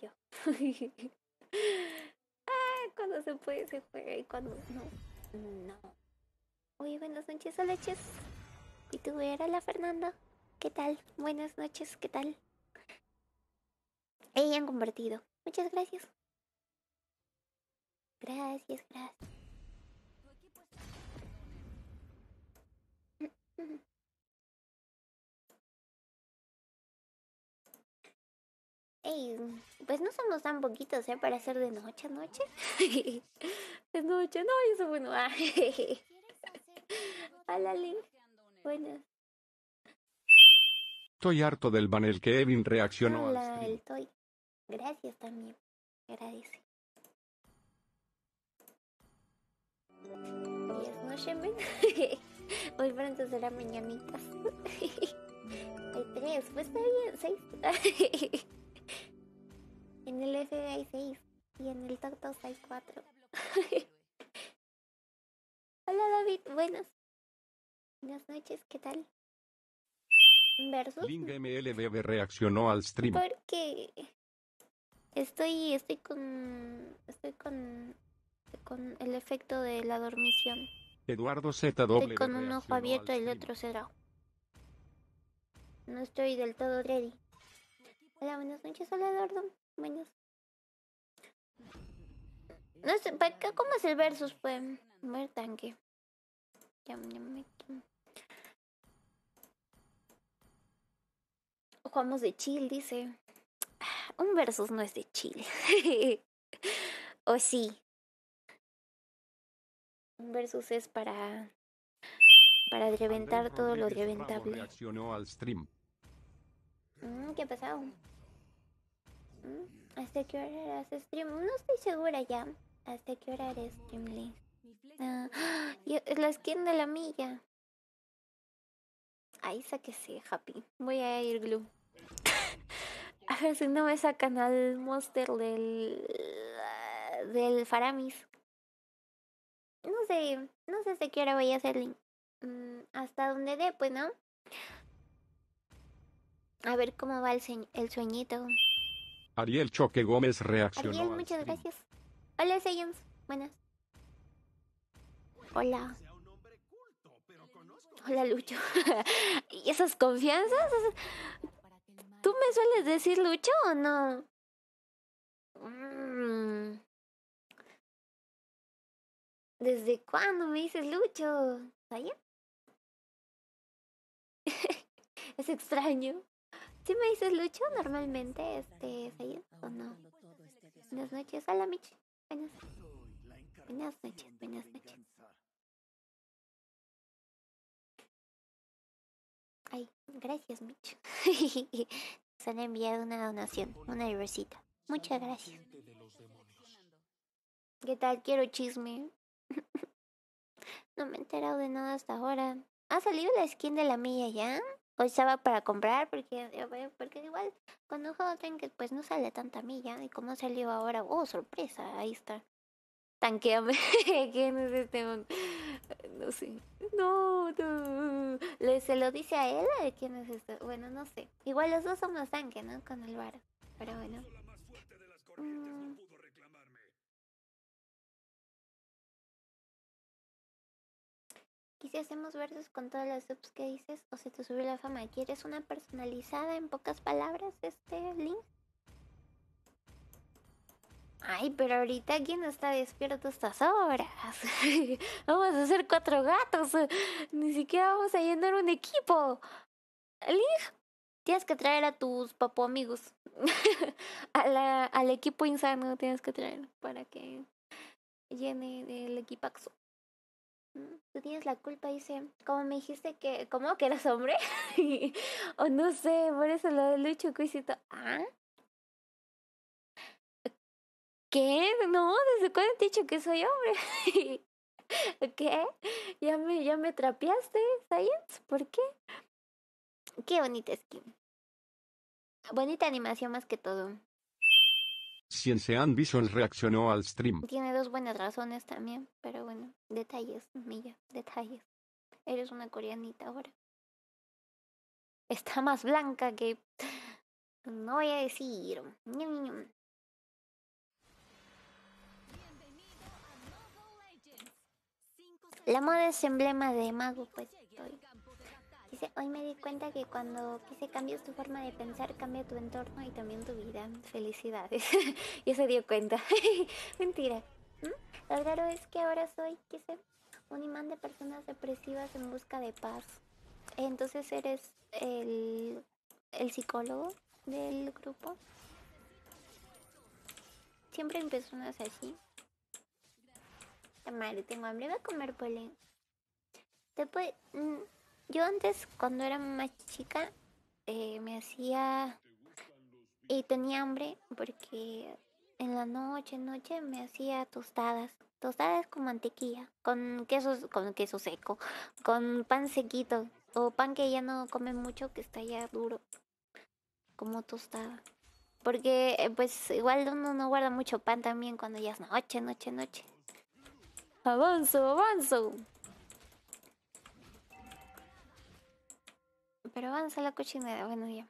yo. Ah, cuando se puede, se juega y cuando no, no. Oye, buenas noches, aleches ¿Y tú eres la Fernanda? ¿Qué tal? Buenas noches, ¿qué tal? Ella han convertido, Muchas gracias. Gracias, gracias. pues no somos tan poquitos, ¿eh? Para hacer de noche a noche. de noche, no, eso bueno. Hola, Link. Buenas. Estoy harto del panel que Evin reaccionó. Hola, al el toy. Gracias también. Agradece. es noche, Hoy pronto será mañanitas. Hay tres, pues está bien, seis. En el FBI 6 y en el 2 hay 4. Hola David, buenas. Buenas noches, ¿qué tal? Versus. Link MLBB reaccionó al stream. Porque estoy, estoy con, estoy con, con el efecto de la dormición. Eduardo Z doble. Estoy con un ojo abierto y el otro cerrado. No estoy del todo ready. Hola, buenas noches, hola Eduardo. Bueno No sé, ¿para ¿cómo es el versus? Pues, ver tanque. O Jugamos de chill, dice. Un versus no es de chill. o sí. Un versus es para para reventar todo lo reventable. Mm, ¿Qué ha pasado? Mm, ¿Hasta qué hora harás stream? No estoy segura ya. ¿Hasta qué hora haré stream, ah, la skin de la milla. Ahí sáquese, Happy. Voy a ir glue. a ver si no me sacan al monster del. del Faramis. No sé, no sé hasta qué hora voy a hacer link. Mm, hasta donde dé, pues, ¿no? A ver cómo va el sueñito. Ariel Choque Gómez reaccionó. Ariel, muchas gracias. Hola, Saiyans. Buenas. Hola. Hola, Lucho. ¿Y esas confianzas? ¿Tú me sueles decir Lucho o no? Mm. ¿Desde cuándo me dices Lucho? ¿Saya? es extraño. Si me dices Lucho normalmente, este, ahí o no? Buenas noches, hola Michi. Buenas, buenas noches, buenas noches. Ay, gracias Michi. Se han enviado una donación, una diversita. Muchas gracias. ¿Qué tal? Quiero chisme. no me he enterado de nada hasta ahora. ¿Ha salido la skin de la milla ya? hoy estaba para comprar porque, eh, porque igual cuando juego tren que pues no sale tanta milla y cómo salió ahora, oh sorpresa, ahí está. Tanqueame, ¿quién es este? No sé. No, no. ¿Le, ¿Se lo dice a él? ¿De quién es este? Bueno, no sé. Igual los dos somos tanque, ¿no? Con el bar. Pero bueno. si hacemos versos con todas las subs que dices o si te subió la fama? ¿Quieres una personalizada en pocas palabras, este link? Ay, pero ahorita quién está despierto estas horas. vamos a hacer cuatro gatos. Ni siquiera vamos a llenar un equipo. Link, tienes que traer a tus papo amigos. al equipo insano tienes que traer para que llene el equipaxo. Mm, tú tienes la culpa, dice, como me dijiste que, ¿cómo que eras hombre? o no sé, por eso lo de Lucho Cuisito. ¿Ah? ¿Qué? No, ¿desde cuándo te he dicho que soy hombre? ¿Qué? ¿Ya me, ya me trapeaste, Science? ¿Por qué? Qué bonita skin. Bonita animación más que todo. Science reaccionó al stream. Tiene dos buenas razones también, pero bueno, detalles, Milla, detalles. Eres una coreanita ahora. Está más blanca que... No voy a decir. La moda es emblema de mago, pues. Dice, hoy me di cuenta que cuando quise cambias tu forma de pensar, cambia tu entorno y también tu vida. Felicidades. y se dio cuenta. Mentira. ¿Mm? Lo raro es que ahora soy, quise, un imán de personas depresivas en busca de paz. Entonces eres el, psicólogo del grupo. Siempre hay personas así. madre tengo hambre, voy a comer polen. Te mm, yo antes, cuando era más chica, eh, me hacía y tenía hambre porque en la noche, noche me hacía tostadas, tostadas con mantequilla, con queso, con queso seco, con pan sequito o pan que ya no come mucho que está ya duro, como tostada. Porque eh, pues igual uno no guarda mucho pan también cuando ya es noche, noche, noche. Avanzo, avanzo. pero avanza la cochinera, buenos días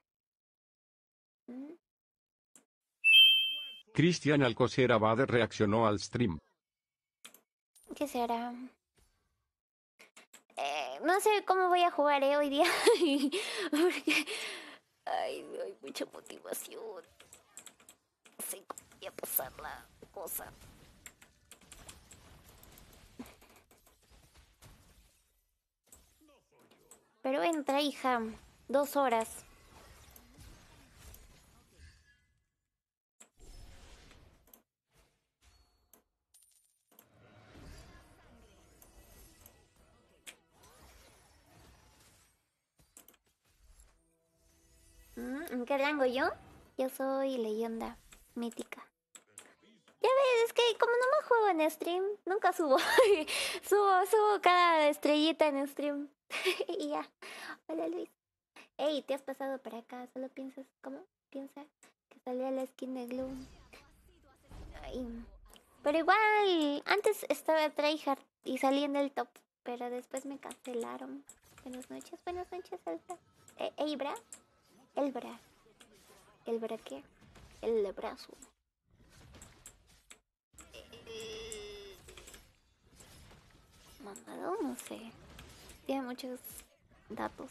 Cristian Alcocera Bader reaccionó al stream. ¿Qué será? Eh, no sé cómo voy a jugar eh, hoy día. Porque. Ay, hay mucha motivación. No sé cómo voy a pasar la cosa. Pero entra, hija. Dos horas. Mm, ¿En qué rango yo? Yo soy leyenda mítica. Ya ves, es que como no me juego en stream, nunca subo. subo, subo cada estrellita en stream. y ya, hola Luis. Ey, te has pasado para acá, solo piensas, ¿cómo? Piensa que salía la skin de Gloom. Pero igual, antes estaba tryhard y salí en el top, pero después me cancelaron. Buenas noches, buenas noches, Elsa e, ey, Bra. El Bra. ¿El Bra qué? El brazo. Mamado, no sé. Tiene muchos datos.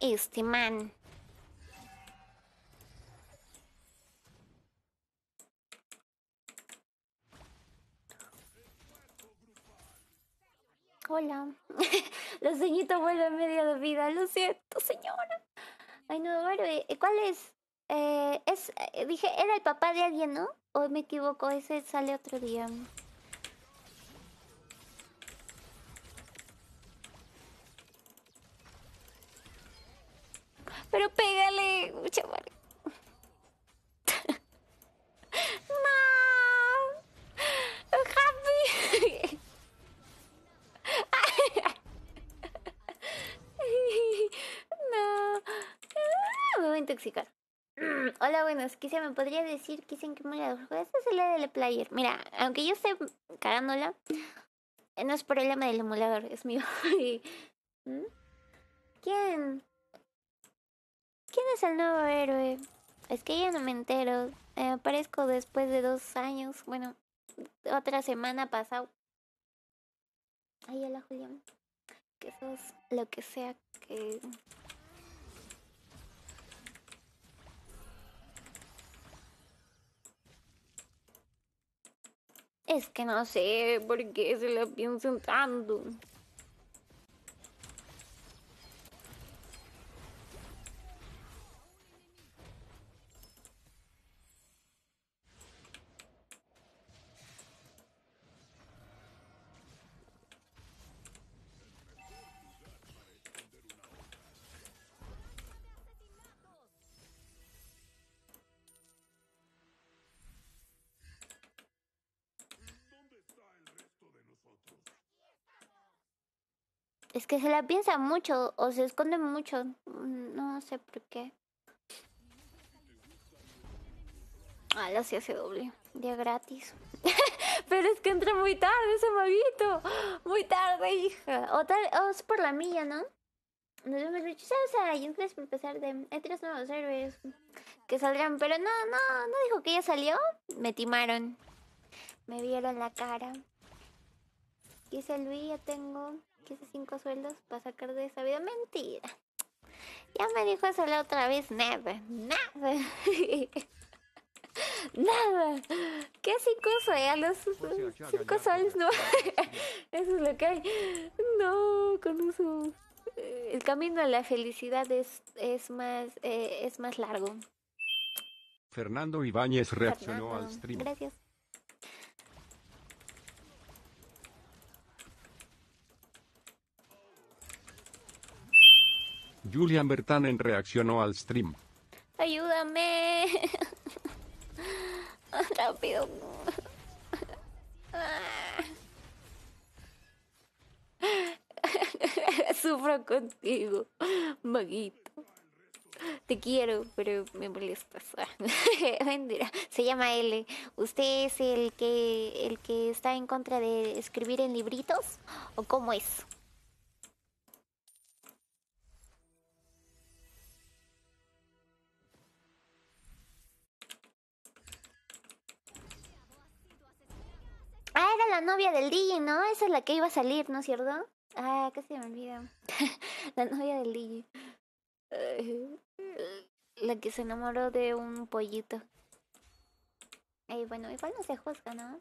Este man. hola. la vuelven vuelve a media de vida, lo siento, señora. Ay, no bueno eh, eh, ¿Cuál es? Eh, es, dije, era el papá de alguien, ¿no? O me equivoco, ese sale otro día. Pero pégale, mucha Mm, hola, buenos, Quizá me podría decir, quizá en qué emulador? ¿Esa es la del player. Mira, aunque yo esté cagándola, eh, no es problema del emulador, es mío. ¿Mm? ¿Quién? ¿Quién es el nuevo héroe? Es que ya no me entero. Eh, aparezco después de dos años. Bueno, otra semana pasado. Ay, hola, Julián. Que sos lo que sea que Es que no sé por qué se la piensan tanto. Es que se la piensa mucho o se esconde mucho. Mm, no sé por qué. Ah, la hace doble. Día gratis. Pero es que entra muy tarde ese maguito. Muy tarde, hija. O, tal, o es por la milla, ¿no? Nos hemos dicho, ¿sabes? Yo por pesar de. Hay tres nuevos héroes que saldrán. Pero no, no, no dijo que ya salió. Me timaron. Me vieron la cara. lo Luis, ya tengo que cinco sueldos para sacar de esa vida. Mentira. Ya me dijo eso la otra vez. Nada nada Nada. ¿Qué cinco sueldos? Cinco sueldos no. Eso es lo que hay. No, con eso. Eh, el camino a la felicidad es, es, más, eh, es más largo. Fernando Ibáñez reaccionó al stream. Gracias. Julian Bertanen reaccionó al stream. ¡Ayúdame! ¡Rápido! Sufro contigo, maguito. Te quiero, pero me molestas. Se llama L. ¿Usted es el que el que está en contra de escribir en libritos o cómo es? la novia del DJ, ¿no? Esa es la que iba a salir, ¿no es cierto? Ah, casi me olvida. la novia del DJ. La que se enamoró de un pollito. Ay, bueno, igual no se juzga, ¿no?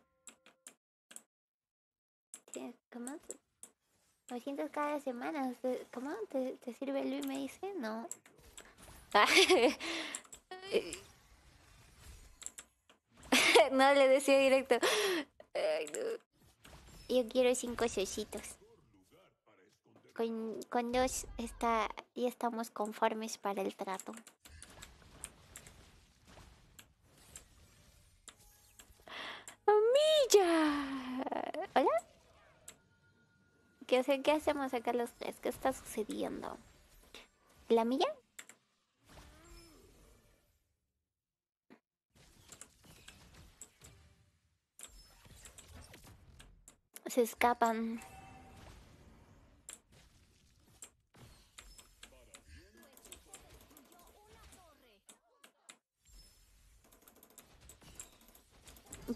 ¿Cómo? cada semana. ¿Cómo? ¿Te, te sirve Luis? Me dice, no. no, le decía directo. Yo quiero cinco sesitos. Con, dos está, ya estamos conformes para el trato. Amilla, ¿Hola? ¿Qué, ¿Qué hacemos acá los tres? ¿Qué está sucediendo? ¿La milla? Se escapan.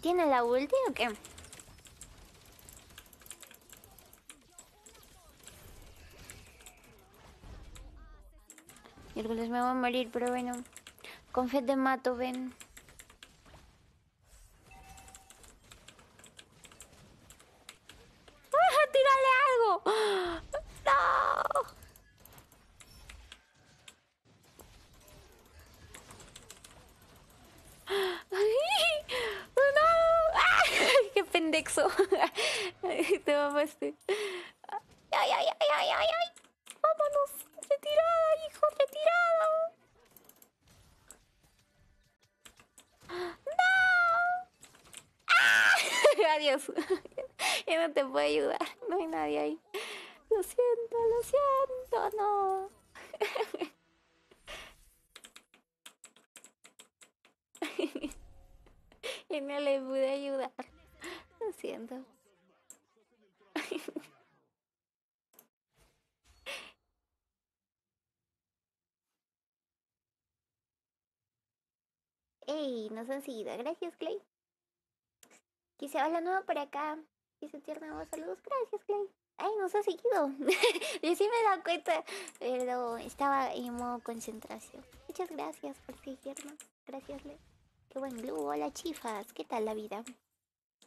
¿Tiene la ulti o qué? Miércoles me va a morir, pero bueno. Con fe te mato, ven. este. seguido, Gracias, Clay. Quise la nueva por acá. Quise tierna voz. Saludos. Gracias, Clay. Ay, nos ha seguido. Yo sí me da cuenta, pero estaba en modo concentración. Muchas gracias por seguirnos. Gracias, Le. Qué buen blue. Hola, chifas. ¿Qué tal la vida?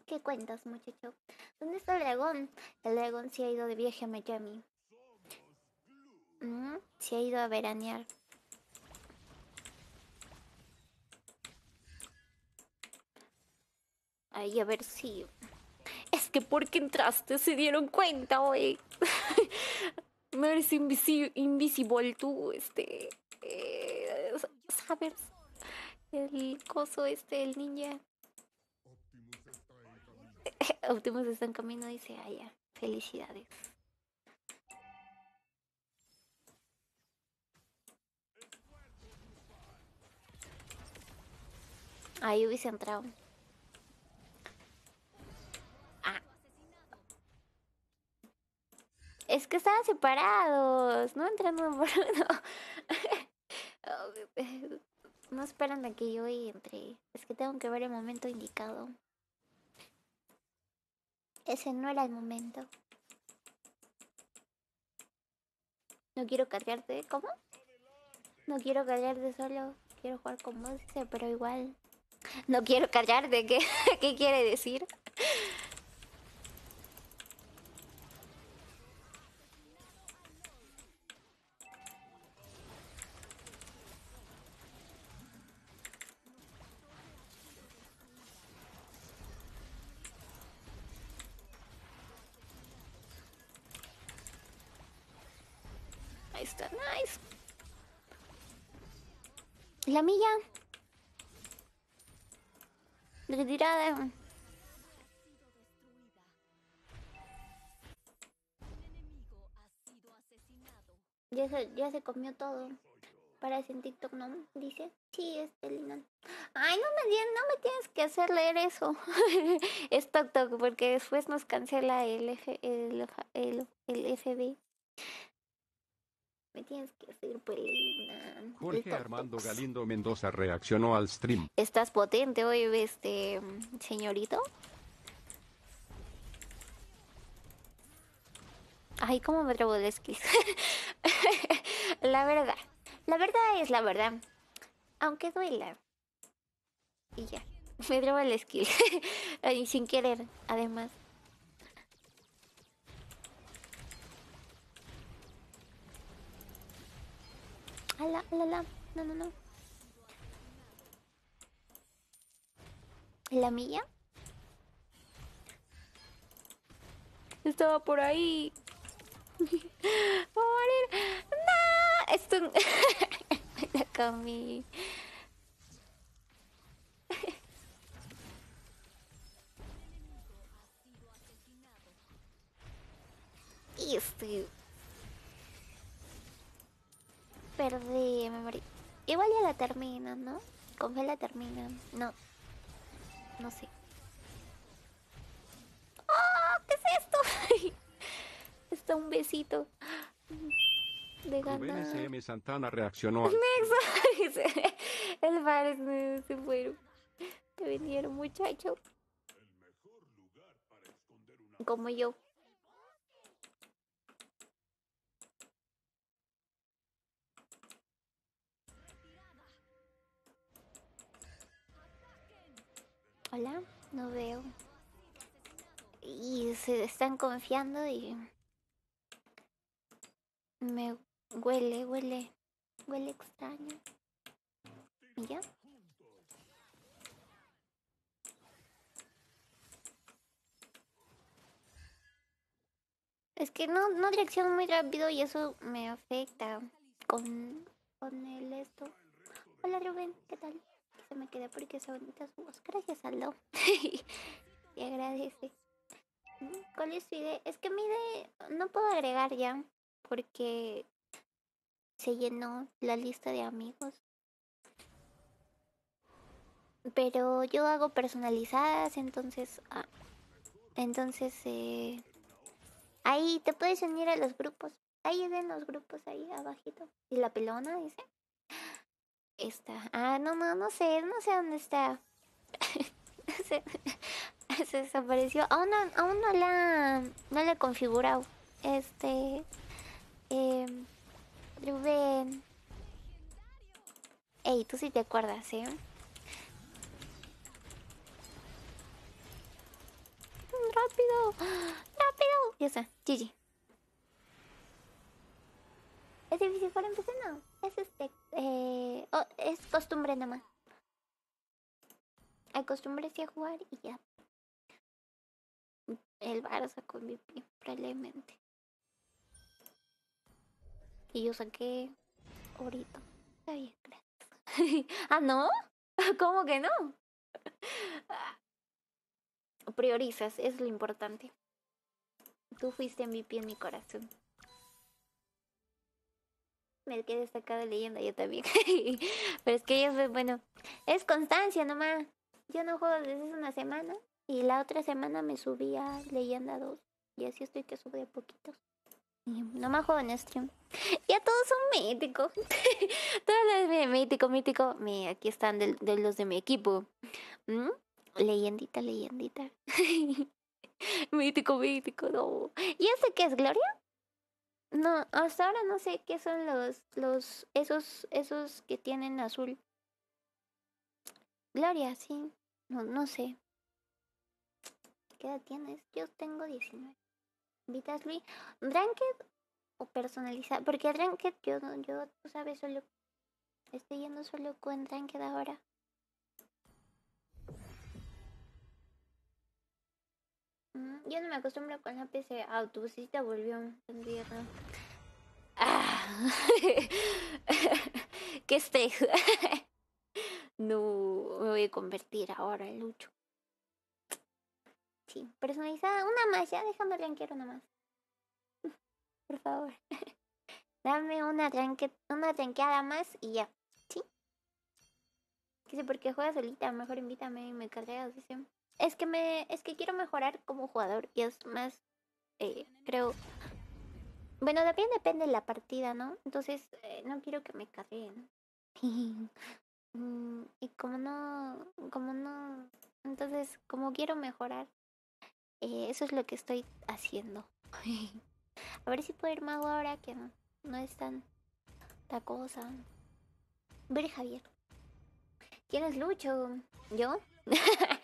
¿Qué cuentas, muchacho? ¿Dónde está el dragón? El dragón se ha ido de viaje a Miami. Mm, se ha ido a veranear. Ahí a ver si... Es que porque entraste se dieron cuenta, hoy Me eres invisible, tú, este... Eh, ¿Sabes? El coso este, el ninja. Optimus está en camino, dice Aya. Felicidades. Ahí hubiese entrado. Es que estaban separados, no entran uno por oh, no esperan a que yo entre. Es que tengo que ver el momento indicado. Ese no era el momento. No quiero cargarte, ¿cómo? No quiero callarte solo. Quiero jugar con vos, pero igual. No quiero callarte, ¿qué, ¿qué quiere decir? la milla. Retirada. Ya se, ya se comió todo. Para sentir TikTok, ¿no? Dice. Sí, es lindo. Ay, no me, no me tienes que hacer leer eso. es TikTok, porque después nos cancela el, F, el, el, el me tienes que hacer pelina. Pues, Jorge Armando pues. Galindo Mendoza reaccionó al stream. Estás potente hoy, este señorito. Ay, cómo me trabo el skill. la verdad. La verdad es la verdad. Aunque duela. Y ya. Me trabo el skill. Sin querer, además. Ala, ala, la. No, no, no. ¿La mía? Estaba por ahí. morir. ¡No! Esto... Me la Y estoy perdí, me morí. Igual ya la terminan, ¿no? Con fe la terminan. No. No sé. ¡Oh! ¿Qué es esto? Está un besito. De gana. Santana reaccionó. El bar se fueron. que vinieron, muchachos. Como yo. Hola, no veo. Y se están confiando y... Me huele, huele, huele extraño. ¿Y ya? Es que no, no muy rápido y eso me afecta con, con el esto. Hola Rubén, ¿qué tal? me quedé porque se bonitas voz. Gracias, Aldo. Y agradece. ¿Cuál es su idea? Es que mi idea no puedo agregar ya porque se llenó la lista de amigos. Pero yo hago personalizadas, entonces... Ah, entonces... Eh, ahí te puedes unir a los grupos. Ahí ven los grupos, ahí abajito. Y la pelona dice. Está. Ah, no, no, no sé, no sé dónde está. Ah, se, desapareció. Aún no, aún no la no la he configurado. Este. Eh, Rubén. Ey, tú sí te acuerdas, ¿eh? ¡Rápido! ¡Rápido! Ya está, GG. ¿Es difícil para empezar? No es este, eh, oh, es costumbre nomás. acostumbré a jugar y ya. El Barça con mi pie, probablemente. Y yo saqué ahorita. ¿Ah, no? ¿Cómo que no? Priorizas, es lo importante. Tú fuiste mi pie en mi corazón me quedé destacada leyenda yo también. Pero es que yo, soy bueno, es constancia nomás. Yo no juego desde hace una semana y la otra semana me subía a Leyenda 2 y así estoy que sube a poquitos. no nomás juego en stream. Ya todos son míticos. todos los mítico, mítico. me aquí están de, los de mi equipo. ¿Mm? Leyendita, leyendita. mítico, mítico, no. ¿Y ese qué es, Gloria? No, hasta ahora no sé qué son los, los, esos, esos que tienen azul. Gloria, sí. No, no sé. ¿Qué edad tienes? Yo tengo 19. ¿Invitas Luis? ¿Dranked o personalizar Porque Dranked yo, yo, tú sabes, solo... Estoy yendo solo con Dranked ahora. Yo no me acostumbro con la PC. Autobusista volvió en tierra. Que ¿Qué esté? no, me voy a convertir ahora en Lucho. Sí, personalizada. Una más, ya déjame blanquear una más. Por favor. Dame una, tranque, una tranqueada más y ya. ¿Sí? Que sé, porque juega solita. Mejor invítame y me cargas, la ¿sí? es que me, es que quiero mejorar como jugador y es más, eh, creo, bueno, también depende de la partida, ¿no? Entonces, eh, no quiero que me carguen. Mm, y como no, como no, entonces, como quiero mejorar, eh, eso es lo que estoy haciendo. A ver si puedo ir mago ahora que no, no es tan la cosa. Ver Javier. ¿Quién es Lucho? ¿Yo?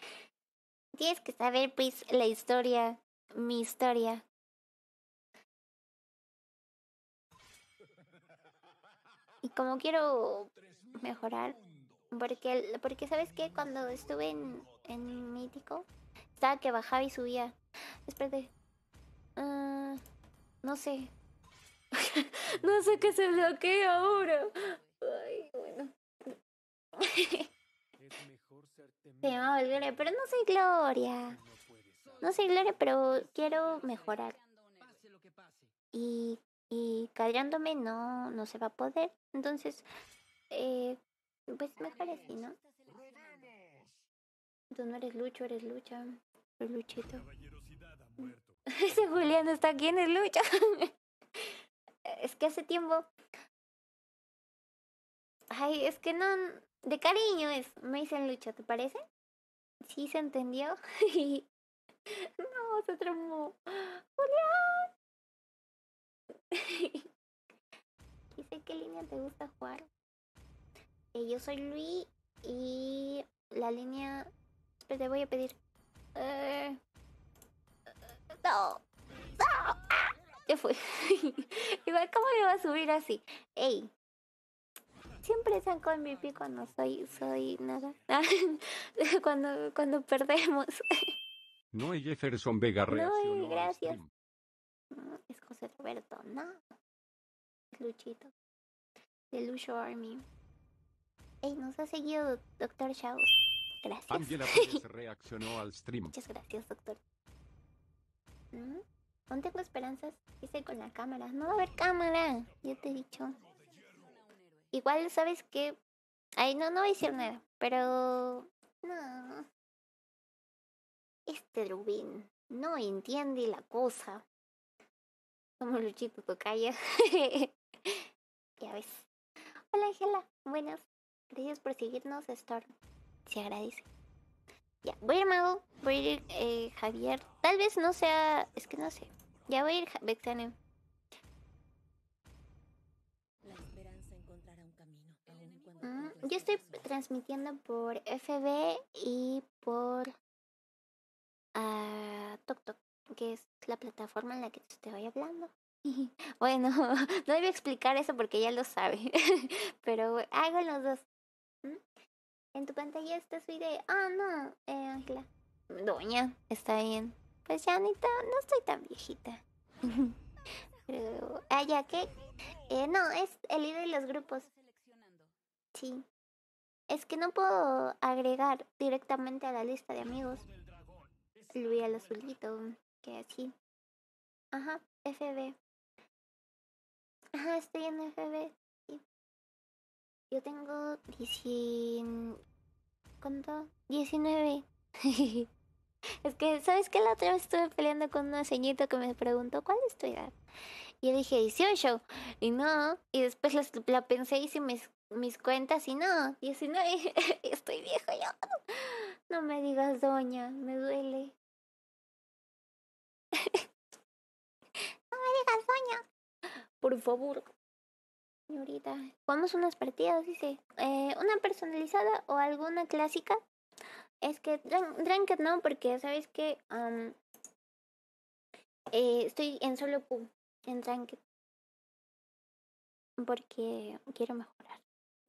Tienes que saber, pues, la historia, mi historia. Y como quiero mejorar, porque, porque sabes que cuando estuve en, en Mítico, estaba que bajaba y subía. Espera, ah, no sé. no sé qué se bloquea ahora. Ay, bueno. Se llamaba Gloria, pero no soy Gloria. No soy Gloria, pero quiero mejorar. Y, y cadreándome no, no se va a poder. Entonces, eh, pues mejor así, ¿no? Tú no eres Lucho, eres Lucha. Luchito. Ese Julián está aquí en el Lucha. es que hace tiempo. Ay, es que no. De cariño es. Me dicen Lucha, ¿te parece? ¿Sí se entendió? no, se tremó. ¡Julián! sé ¿qué línea te gusta jugar? Eh, yo soy Luis y la línea... Espera, pues, te voy a pedir... Eh, no. ¡No! Ah, fue? Igual, ¿cómo le va a subir así? ¡Ey! siempre saco con mi pico, cuando soy, soy nada. cuando, cuando perdemos. No hay Jefferson Vega No, gracias. Mm, es José Roberto, no. Es Luchito. De Lucho Army. Ey, nos ha seguido Doctor Shao. Gracias. Angela Pérez reaccionó al stream. Muchas gracias, doctor. ¿Mm? tengo esperanzas. Dice con la cámara. No va a haber cámara. Yo te he dicho igual sabes que... Ay, no, no voy a decir nada, pero... No. Este Rubín no entiende la cosa. Como Luchito Calla. ya ves. Hola Angela buenas. Gracias por seguirnos, Storm. Se agradece. Ya, voy a ir Mago, voy a ir eh, Javier. Tal vez no sea... Es que no sé. Ya voy a ir Bexane Yo estoy transmitiendo por FB y por uh, ah, TokTok, que es la plataforma en la que te estoy hablando. bueno, no debo explicar eso porque ya lo sabe, pero hago los dos. ¿Mm? En tu pantalla está su idea. Ah, no, eh, Ángela. Doña, está bien. Pues ya no estoy tan viejita. pero, ah, ya, ¿qué? Eh, no, es el líder de los grupos. Sí. Es que no puedo agregar directamente a la lista de amigos. Luis al azulito, que así. Ajá, FB. Ajá, estoy en FB. Yo tengo 19. ¿Cuánto? es que, ¿sabes qué? La otra vez estuve peleando con una señorita que me preguntó cuál es tu edad. Y yo dije 18. Y no. Y después la, la pensé y se me mis cuentas y no, no estoy vieja yo No me digas doña, me duele. no me digas doña. Por favor. Señorita, jugamos unas partidas, dice. Eh, una personalizada o alguna clásica. Es que drank, no, porque sabes que eh, estoy en solo pum, en Dranked. Porque quiero mejorar.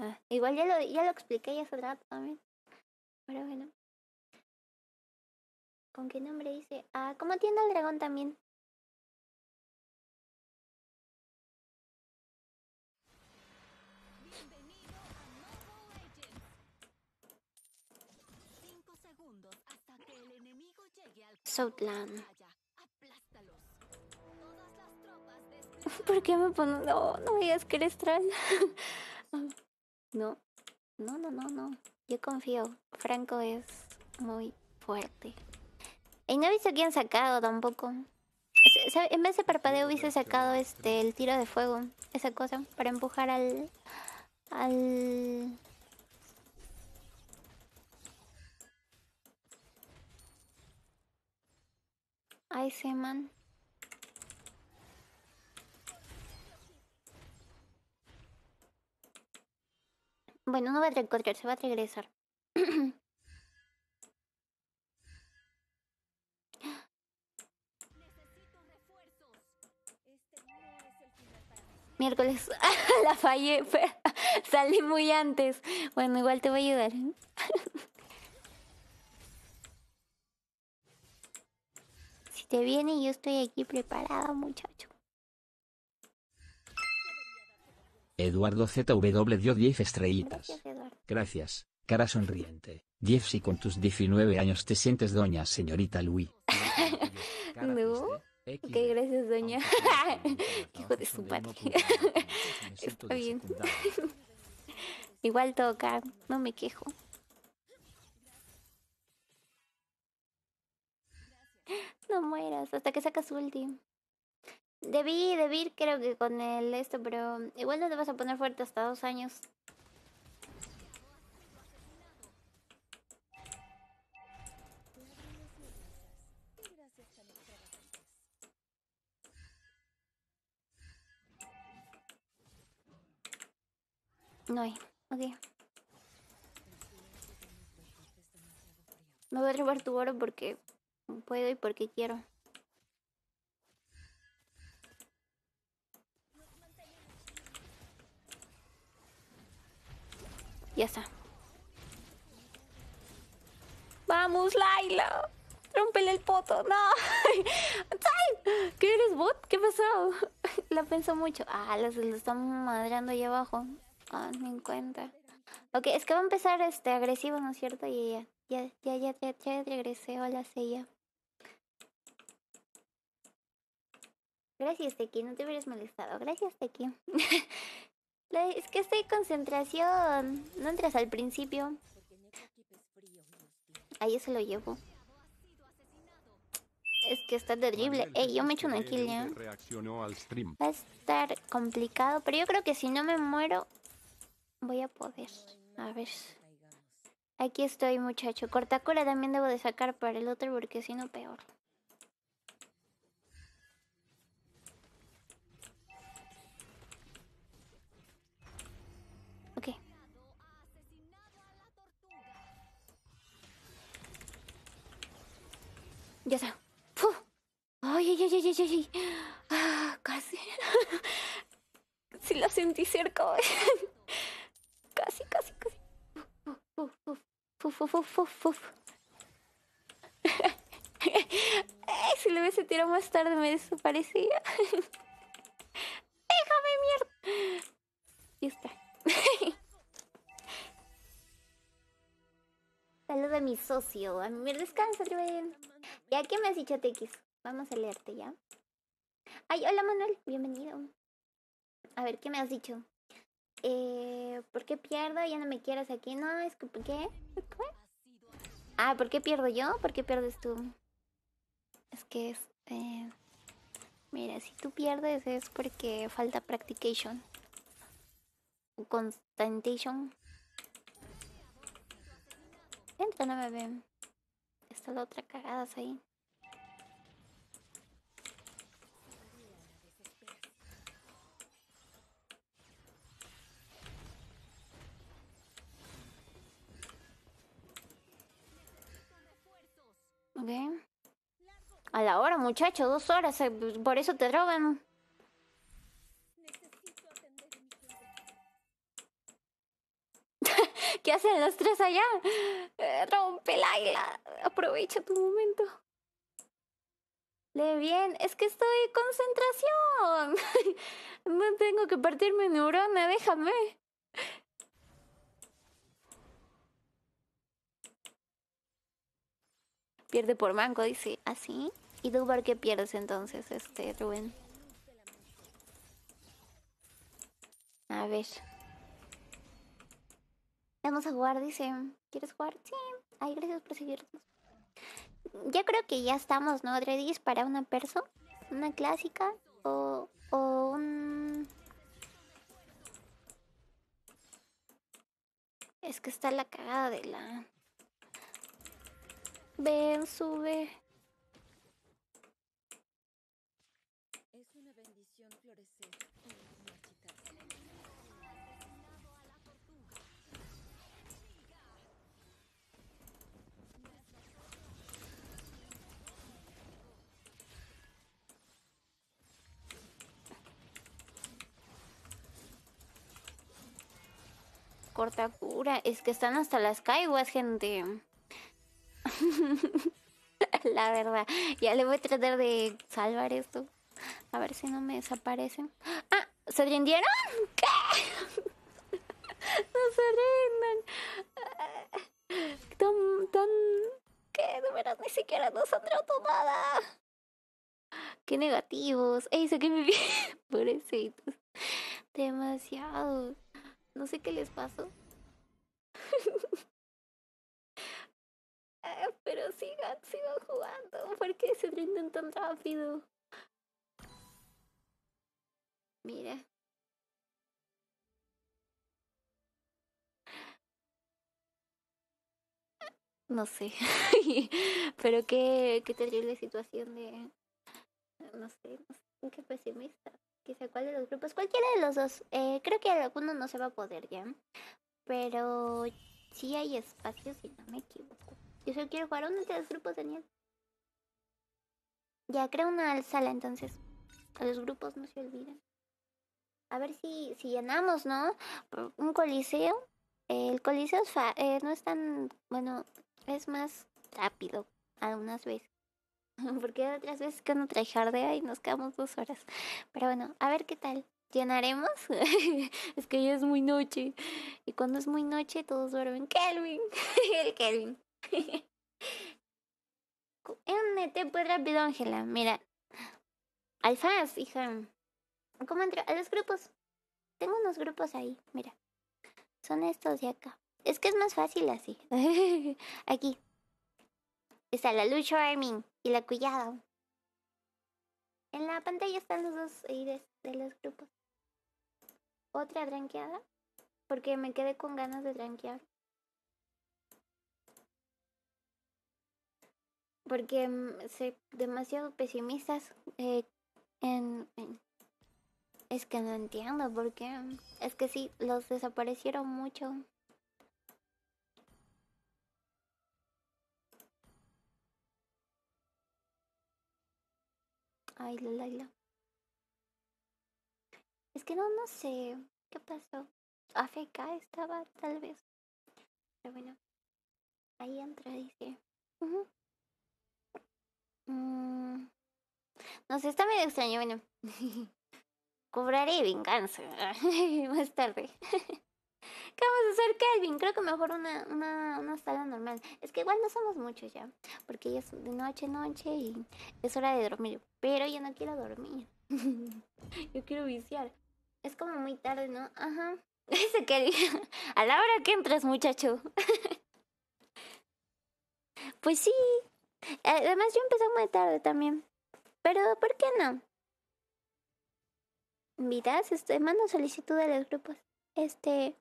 Ah, igual ya lo, ya lo expliqué ya hace rato también. Pero bueno. ¿Con qué nombre dice? Ah, ¿cómo tiene el dragón también? Southland. ¿Por qué me pongo No, no digas que eres trans. No, no, no, no, no. Yo confío. Franco es muy fuerte. Y no he visto quién sacado tampoco. En vez de parpadeo hubiese sacado este el tiro de fuego, esa cosa, para empujar al. al. A ese man. Bueno, no va a reencontrar, se va a regresar. miércoles. la fallé. Salí muy antes. Bueno, igual te voy a ayudar. ¿eh? si te viene, yo estoy aquí preparada, muchacho. Eduardo ZW dio 10 estrellitas. Gracias, cara sonriente. Jeff, si con tus 19 años te sientes doña señorita Louis. no. Ok, gracias, doña. Hijo de su padre. Está bien. Igual toca, no me quejo. No mueras hasta que sacas su ulti. Debí, debí creo que con el esto, pero igual no te vas a poner fuerte hasta dos años. No hay, ok. Me voy a robar tu oro porque puedo y porque quiero. Ya está. Vamos, Laila. Rompele el poto. No. ¿Qué eres, bot? ¿Qué pasó? La pensó mucho. Ah, los lo están madreando ahí abajo. Ah, me en cuenta. Ok, es que va a empezar este agresivo, ¿no es cierto? Y ya, ya, ya, ya, ya, ya regresé. Hola, Seiya. Gracias, Teki. No te hubieras molestado. Gracias, Teki. Es que estoy concentración. No entras al principio. Ahí se lo llevo. Es que está terrible. Ey, yo me echo una kill, ya. Va a estar complicado, pero yo creo que si no me muero, voy a poder. A ver. Aquí estoy, muchacho. Cortacura también debo de sacar para el otro porque si no, peor. ya está. ¡Puf! ¡Ay, ay, ay, ay, ay! ay. Ah, casi. sí la sentí cerca. casi, casi, casi. si lo hubiese tirado más tarde me desaparecía. Déjame mierda. Y está. Saluda a mi socio. A mí me descansa, Rubén. Ya, ¿qué me has dicho, TX? Vamos a leerte, ¿ya? Ay, hola Manuel, bienvenido. A ver, ¿qué me has dicho? Eh, ¿Por qué pierdo? Ya no me quieras aquí. No, es que, ¿por ¿Qué? Ah, ¿por qué pierdo yo? ¿Por qué pierdes tú? Es que es... Este, mira, si tú pierdes es porque falta practication. Constantation. Entra, no me ven está la otra cagada ahí. Ok. A la hora, muchacho, dos horas. Eh, pues, por eso te drogan ¿Qué hacen los tres allá? Eh, rompe la. águila. Aprovecha tu momento. Le bien, es que estoy en concentración. no tengo que partir mi neurona, déjame. Pierde por mango, dice. ¿Así? ¿Ah, ¿Y tú por qué pierdes entonces, este, Rubén? A ver. Vamos a jugar, dice. ¿Quieres jugar? Sí. Ay, gracias por seguirnos. Ya creo que ya estamos, ¿no? Ready para una perso, una clásica o, o un... Es que está la cagada de la... Ven, sube. Es que están hasta las caiguas, gente. La verdad. Ya le voy a tratar de salvar esto. A ver si no me desaparecen. ¡Ah! ¿Se rindieron? ¿Qué? no se rindan. Tan, tan. ¿Qué? De veras ni siquiera nos han roto nada. Qué negativos. Ey, que me vi! Pobrecitos. Demasiado. No sé qué les pasó. Ah, pero sigan, sigan jugando. ¿Por qué se rinden tan rápido? Mira. No sé. pero qué, qué terrible situación de... No sé, no sé. Qué pesimista quizá cuál de los grupos, cualquiera de los dos. Eh, creo que alguno no se va a poder ya. Pero sí hay espacios si no me equivoco. Yo solo quiero jugar uno de los grupos, Daniel. Ya, creo una sala entonces. los grupos no se olviden. A ver si, si llenamos, ¿no? Un coliseo. El coliseo eh, no es tan, bueno, es más rápido algunas veces. Porque otras veces que uno trae jardea y nos quedamos dos horas. Pero bueno, a ver qué tal. ¿Llenaremos? es que ya es muy noche. Y cuando es muy noche todos duermen. Kelvin. El Kelvin. Eh, Nete, pues rápido, Ángela. Mira. Alfaz, hija. ¿Cómo entro? A los grupos. Tengo unos grupos ahí. Mira. Son estos de acá. Es que es más fácil así. Aquí. Está la Lucho Armin y la Cuyado. En la pantalla están los dos de, de los grupos. Otra tranqueada? porque me quedé con ganas de tranquear. Porque mm, soy demasiado pesimistas eh, en, en es que no entiendo por qué. Es que sí, los desaparecieron mucho. Ay, la, la, Es que no, no sé. ¿Qué pasó? AFK estaba, tal vez. Pero bueno. Ahí entra, dice. Mm. No sé, está medio extraño. Bueno. Cobraré venganza. Más tarde. ¿Qué vamos a hacer, Kelvin? Creo que mejor una, una, una sala normal. Es que igual no somos muchos ya, porque ya es de noche, noche y es hora de dormir. Pero yo no quiero dormir. yo quiero viciar. Es como muy tarde, ¿no? Ajá. Dice Kelvin. a la hora que entras, muchacho. pues sí. Además, yo empecé muy tarde también. Pero, ¿por qué no? ¿Invitas? estoy mando solicitud a los grupos este,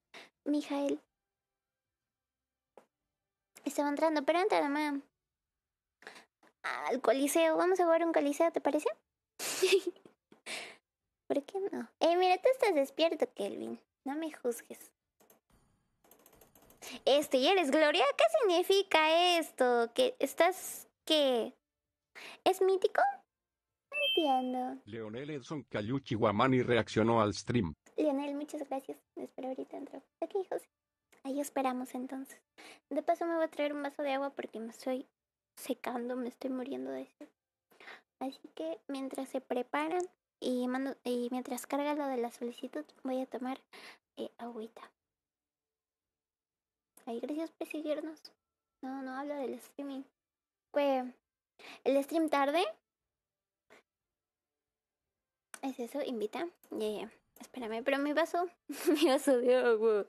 Mijael. Estaba entrando, pero entra nomás. Al coliseo, vamos a jugar un coliseo, ¿te parece? ¿Por qué no? Eh, mira, tú estás despierto, Kelvin. No me juzgues. Este, ¿y eres Gloria? ¿Qué significa esto? ¿Que estás qué? ¿Es mítico? Leonel Edson Cayuchi Guamani reaccionó al stream. Leonel, muchas gracias. espero ahorita entro. Aquí, José. Ahí esperamos entonces. De paso me voy a traer un vaso de agua porque me estoy secando, me estoy muriendo de sed. Así que mientras se preparan y, y mientras carga lo de la solicitud, voy a tomar eh, agüita. gracias por seguirnos. No, no hablo del streaming. Pues, el stream tarde, ¿Es eso? ¿Invita? Ya, ya, Espérame, pero mi vaso. mi vaso de agua.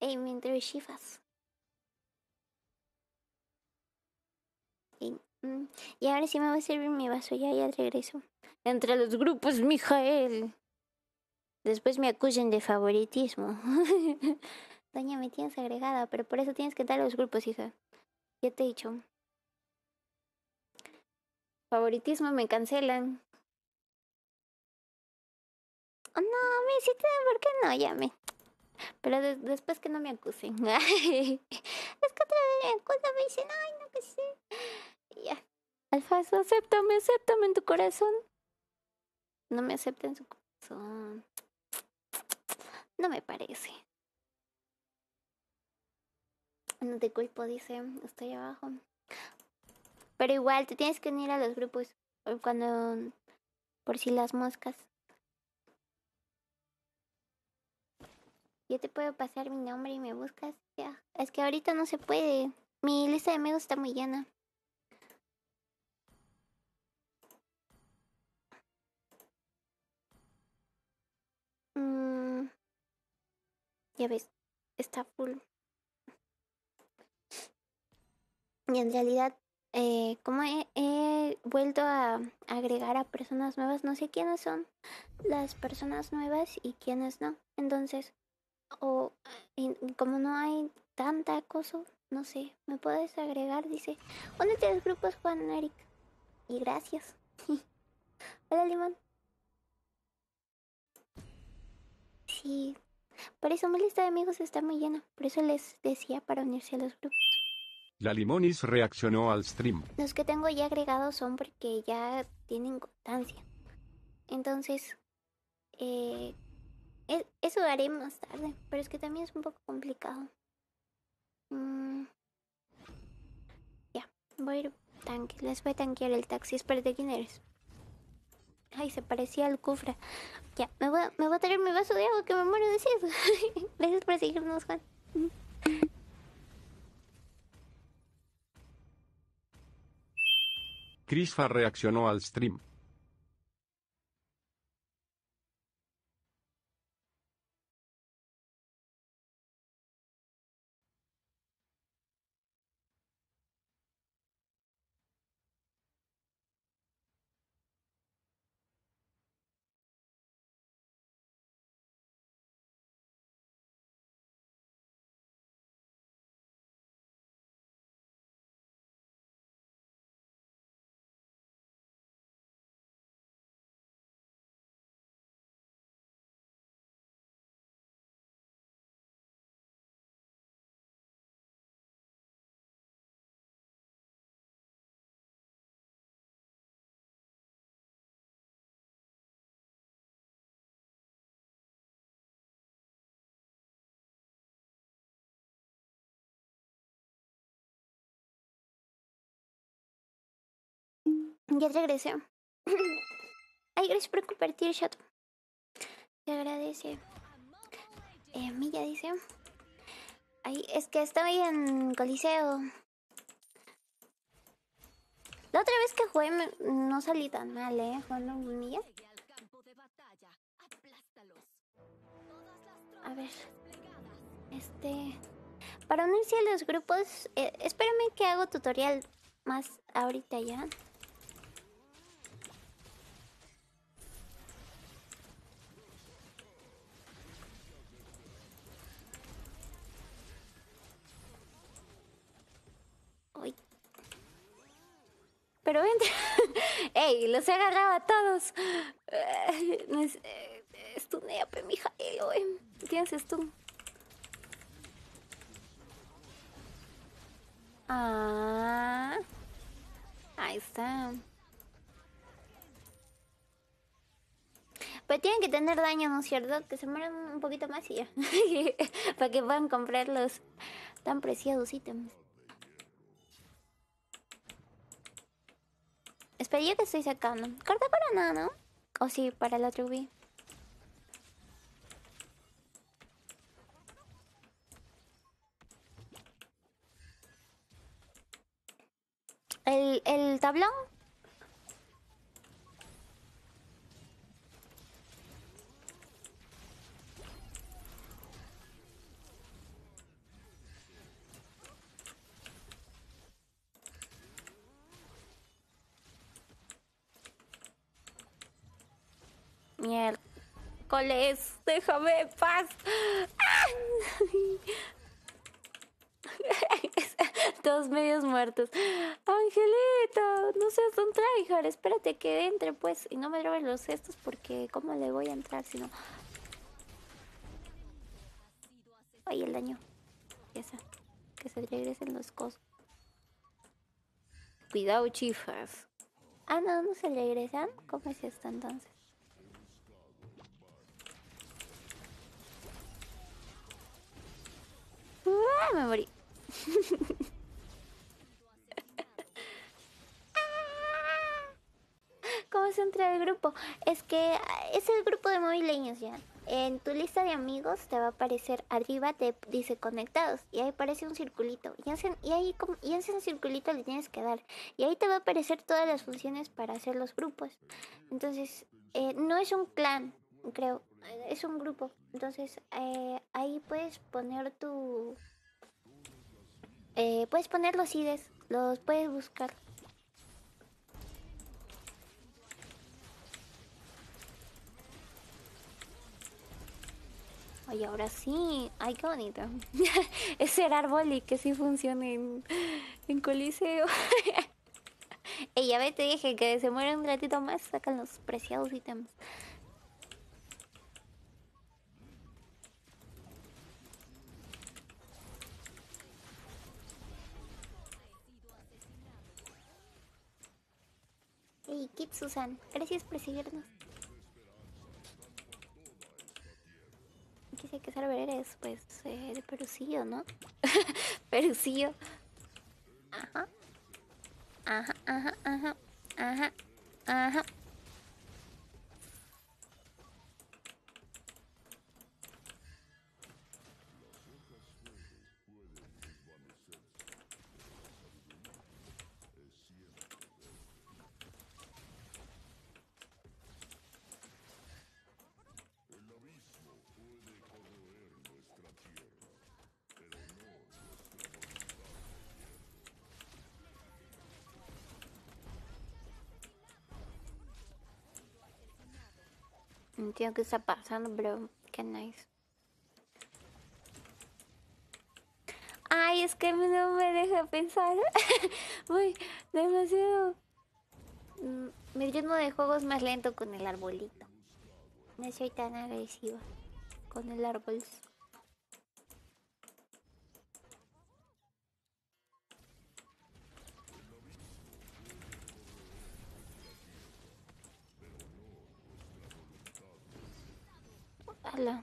Ey, mientras chifas. Mm, y, ahora sí me va a servir mi vaso. Ya, ya regreso. Entre los grupos, Mijael. Después me acusan de favoritismo. Doña, me tienes agregada, pero por eso tienes que dar a los grupos, hija. Ya te he dicho. Favoritismo, me cancelan. Oh, no, me hiciste, ¿por qué no? Llame. Pero después que no me acusen. es que otra vez me acusan, me dicen, ay, no que sé. Ya. Alfazo, acéptame, acéptame en tu corazón. No me acepten su corazón. No me parece. No te culpo, dice. Estoy abajo. Pero igual te tienes que unir a los grupos cuando por si las moscas. Yo te puedo pasar mi nombre y me buscas. Ya. Es que ahorita no se puede. Mi lista de amigos está muy llena. Mm. Ya ves, está full. Y en realidad eh, como he, vuelto a agregar a personas nuevas, no sé quiénes son las personas nuevas y quiénes no. Entonces, o como no hay tanta acoso, no sé, me puedes agregar, dice, únete a los grupos Juan Eric. Y gracias. Hola Limón. Sí, por eso mi lista de amigos está muy llena, por eso les decía para unirse a los grupos. La Limonis reaccionó al stream. Los que tengo ya agregados son porque ya tienen constancia. Entonces, eh, e-, eso haré más tarde, pero es que también es un poco complicado. Mm. Ya, voy a ir tanque. Les voy a tanquear el taxi. Espérate, ¿quién eres? Ay, se parecía al cufra. Ya, me voy, a, me voy a traer mi vaso de agua que me muero de sed. Gracias por seguirnos, Juan. Chris reaccionó al stream. Ya regresé. Ay, gracias por compartir chat. Te agradece. Eh, Milla dice. Ay, es que estoy en Coliseo. La otra vez que jugué no salí tan mal, ¿eh? Jugando con Milla. A ver. Este. Para unirse a los grupos, eh, espérame que hago tutorial más ahorita ya. Pero entra. ¡Ey! Los he agarrado a todos. Eh, es, eh, ¿Qué haces tú? Ah. Ahí está. Pues tienen que tener daño, ¿no es cierto? Que se mueran un poquito más y ya. Para que puedan comprar los tan preciados ítems. Espera, yo que estoy sacando. Carta para nada, ¿no? O sí, para la Ruby. El, el tablón Miércoles, déjame paz. Dos medios muertos. Angelito, no seas un tryhard. Espérate que entre, pues. Y no me robes los cestos porque, ¿cómo le voy a entrar si no? Ay, el daño. Esa. Que se regresen los cosas. Cuidado, chifas. Ah, no, no se regresan. ¿Cómo es esto entonces? Ah, me morí. ¿Cómo se entra el grupo? Es que es el grupo de movileños ya. En tu lista de amigos te va a aparecer arriba, te dice conectados y ahí aparece un circulito. Y, hacen, y ahí y ese circulito le tienes que dar. Y ahí te va a aparecer todas las funciones para hacer los grupos. Entonces, eh, no es un clan, creo. Es un grupo. Entonces eh, ahí puedes poner tu... Eh, puedes poner los IDs, los puedes buscar. Oye, ahora sí. Ay, qué bonito. es árbol y que sí funciona en, Coliseo. Ey, ya ve, te dije que se muere un ratito más, sacan los preciados ítems. Y Susan, gracias por seguirnos. Quise que server eres, pues, el eh, Perucillo, ¿no? Perucillo. Ajá. Ajá, ajá, ajá. Ajá, ajá. que está pasando, bro. Qué nice. Ay, es que no me deja pensar. Uy, demasiado. Mm, mi ritmo de juegos es más lento con el arbolito. No soy tan agresiva con el árbol. Hola.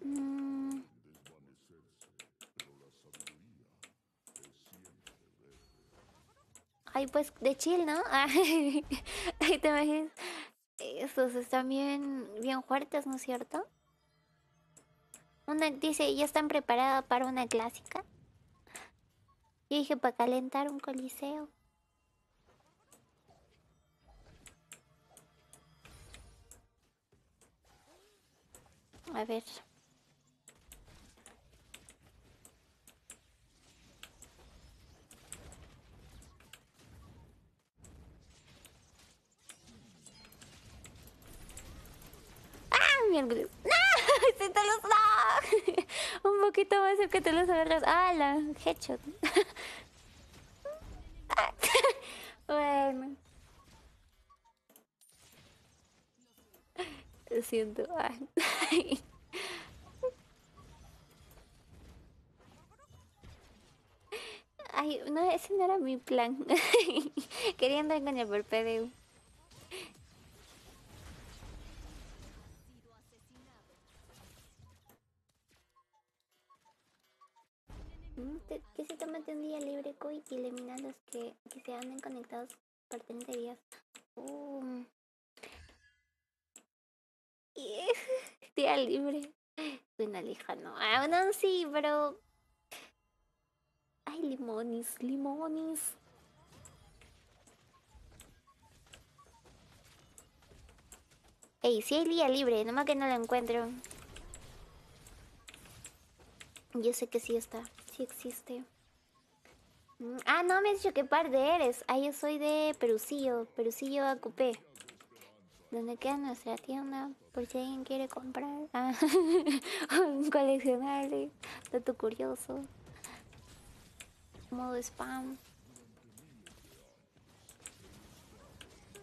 Mm. Ay, pues de chill, ¿no? Ay, te imaginas. Estos están bien, bien fuertes, ¿no es cierto? dice, ¿ya están preparados para una clásica? Yo dije, para calentar un coliseo. A ver. te los agarras. Ah, la headshot. bueno. Lo siento. Ay. no, ese no era mi plan. Quería Queriendo engañar por PDU. y elimina los que, que se anden conectados de Uh. Um. Día libre. Suena lejano. Ah, no sí, pero. Ay, limones, limones. Ey, sí hay día libre, nomás que no lo encuentro. Yo sé que sí está, sí existe. Ah, no, me has dicho par de eres. Ah, yo soy de Perucillo, Perucillo Acupé. Donde queda nuestra tienda, por si alguien quiere comprar. Ah, dato curioso. Modo spam.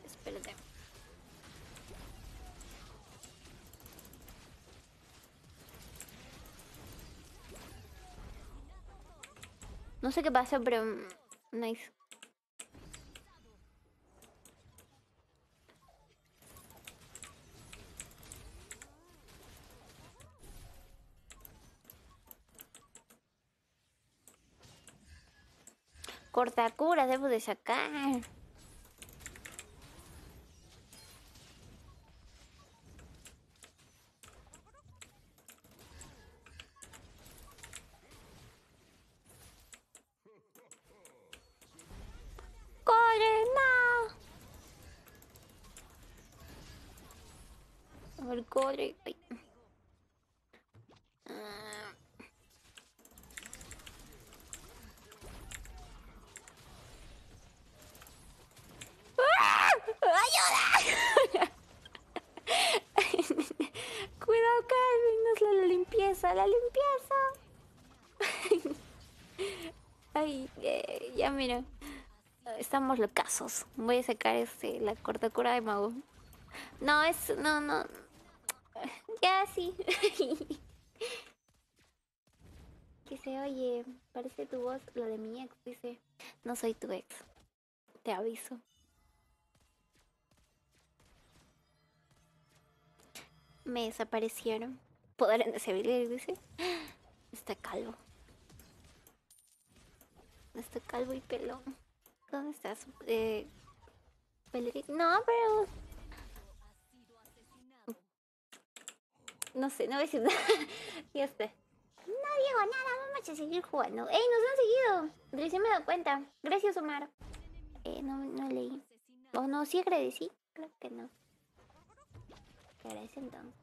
Espérate. No sé qué pasó, pero... Mm, nice. corta cura, debo de sacar. el cobre. Ay. Ah. ¡Ah! ¡Ayuda! Cuidado, Carmen, la, la limpieza, la limpieza. Ay, eh, ya mira. Estamos locazos. Voy a sacar este, la cura de mago. No, es. No, no. Casi. que se oye, parece tu voz, la de mi ex, dice. No soy tu ex. Te aviso. Me desaparecieron. Poder en dice. Está calvo. Está calvo y pelón. ¿Dónde estás? Eh, no, pero No sé, no voy a decir nada. y este. No, digo nada, vamos a seguir jugando. ¡Ey, nos han seguido! Recién me he dado cuenta. Gracias, Omar. Eh, no, no leí. ¿O no? ¿Sí agradecí? Creo que no. Agradece entonces.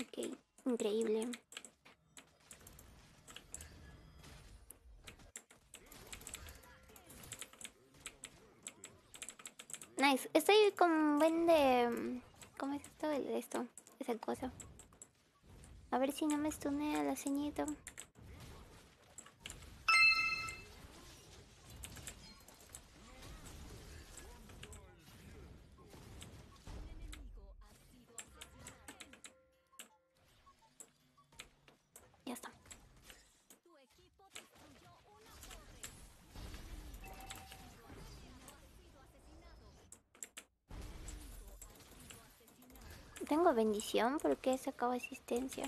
Ok, increíble. Nice. Estoy con buen de... Mm, ¿Cómo es esto? Esa cosa. A ver si no me stunea la ceñito. bendición? ¿Por qué sacaba asistencia?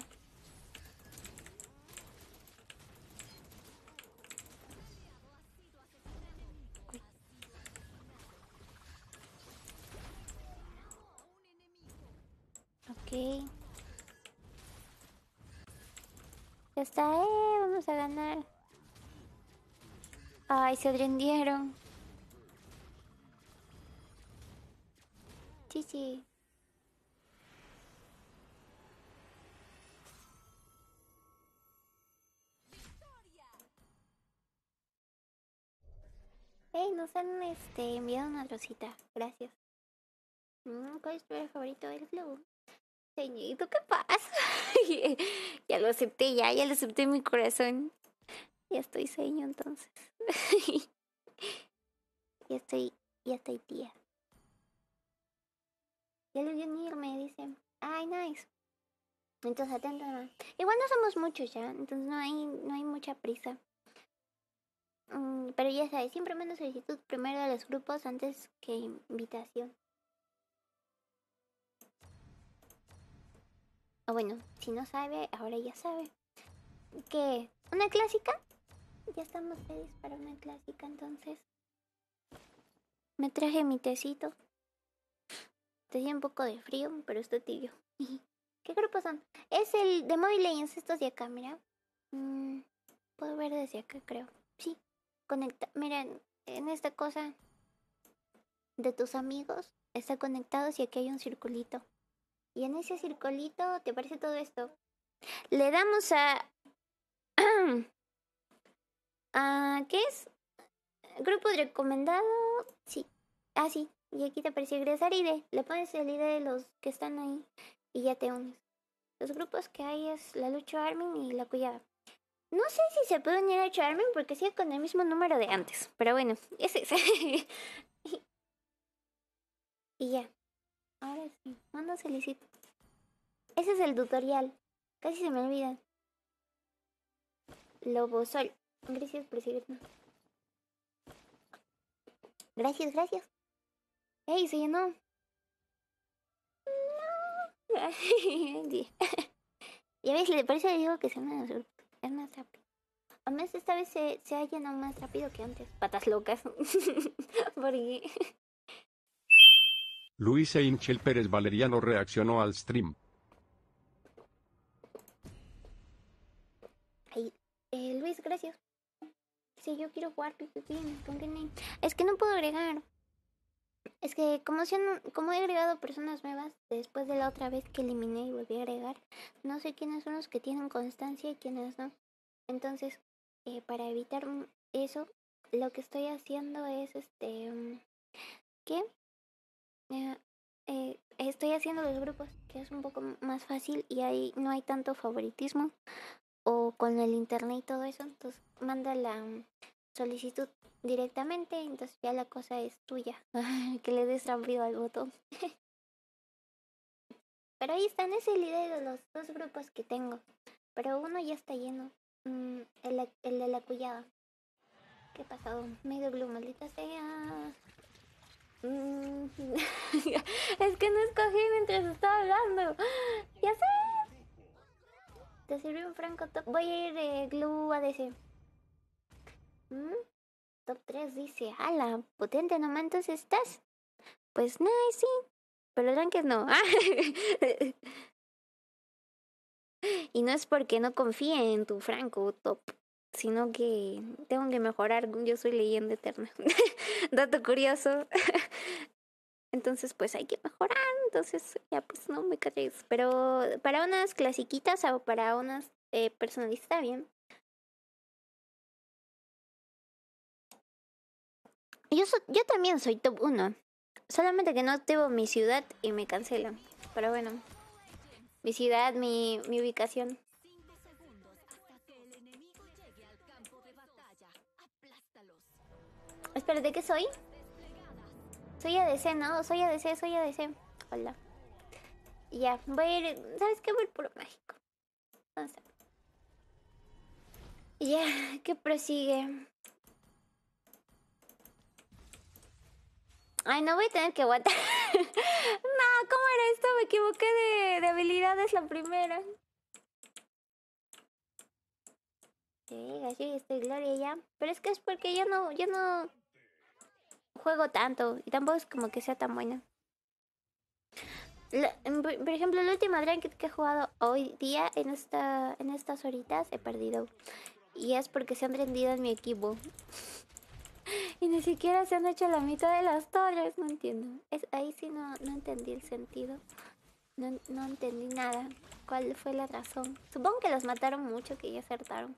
Ok. Ya está, eh, vamos a ganar. Ay, se rindieron. Sí, nos han este, enviado una rosita. Gracias. Mm, ¿Cuál es tu favorito del blue Señorito, ¿qué pasa? ya lo acepté, ya, ya lo acepté mi corazón. Ya estoy señor entonces. ya estoy, ya estoy tía. Ya lo unir unirme, dice. Ay, nice. Entonces atenta Igual no somos muchos ya, entonces no hay, no hay mucha prisa. Mm, pero ya sabes, siempre menos solicitud primero a los grupos antes que invitación. O bueno, si no sabe, ahora ya sabe. ¿Qué? ¿Una clásica? Ya estamos felices para una clásica entonces. Me traje mi tecito. Tenía un poco de frío, pero está tibio. ¿Qué grupos son? Es el de Mobile Legends, estos de acá, mira. Mm, puedo ver desde acá, creo. Sí conecta, Miren, en esta cosa de tus amigos está conectado y aquí hay un circulito. Y en ese circulito te aparece todo esto. Le damos a. ¿A qué es? Grupo recomendado. Sí. Ah, sí. Y aquí te aparece ingresar ID. Le pones el ID de los que están ahí y ya te unes. Los grupos que hay es la Lucho Armin y la Cuyada. No sé si se puede unir a Charmin porque sigue con el mismo número de antes. Pero bueno, ese es y ya. Ahora sí, mando solicitud Ese es el tutorial. Casi se me olvida. sol Gracias por seguirnos. Gracias, gracias. ¡Ey, se llenó! No. ya ves, por eso le digo que se me es más rápido. Además, esta vez se, se ha llenado más rápido que antes. Patas locas. Porque... Luis Einchel Pérez Valeriano reaccionó al stream. Eh, Luis, gracias. Si yo quiero jugar, es que no puedo agregar. Es que como, si como he agregado personas nuevas después de la otra vez que eliminé y volví a agregar, no sé quiénes son los que tienen constancia y quiénes no. Entonces, eh, para evitar eso, lo que estoy haciendo es este mm, ¿Qué? Eh, eh, estoy haciendo los grupos, que es un poco más fácil y ahí no hay tanto favoritismo o con el internet y todo eso. Entonces, manda la mm, solicitud directamente, entonces ya la cosa es tuya, que le des trampido al botón. Pero ahí están, es el de los dos grupos que tengo, pero uno ya está lleno, mm, el, el, de la cuyada. ¿Qué pasado? Medio glue maldita sea. Mm. es que no escogí mientras estaba hablando. Ya sé. Te sirvió un franco top. Voy a ir de glue a Mm, top 3 dice, ala, potente no entonces estás. Pues no sí. Pero que no. y no es porque no confíe en tu Franco Top, sino que tengo que mejorar. Yo soy leyenda eterna. Dato curioso. Entonces, pues hay que mejorar. Entonces, ya pues no me calles Pero para unas clasiquitas o para unas eh, personalistas, bien. Yo, también soy top 1. Solamente que no tengo mi ciudad y me cancelan. Pero bueno. Mi ciudad, mi, mi ubicación. de ¿qué soy? Soy ADC, ¿no? Soy ADC, soy ADC. Hola. Ya, voy a ir. ¿Sabes qué? Voy a puro mágico. Ya, ¿qué prosigue? Ay, no voy a tener que aguantar. no, ¿cómo era esto? Me equivoqué de, de habilidades la primera. Sí, así estoy Gloria ya. Pero es que es porque yo no, yo no juego tanto. Y tampoco es como que sea tan buena. por ejemplo, la última dragon que he jugado hoy día, en, esta, en estas horitas, he perdido. Y es porque se han rendido en mi equipo. y ni siquiera se han hecho la mitad de las torres. No entiendo. Es, ahí sí no, entendí el sentido. No, entendí nada. ¿Cuál fue la razón? Supongo que los mataron mucho, que ya acertaron.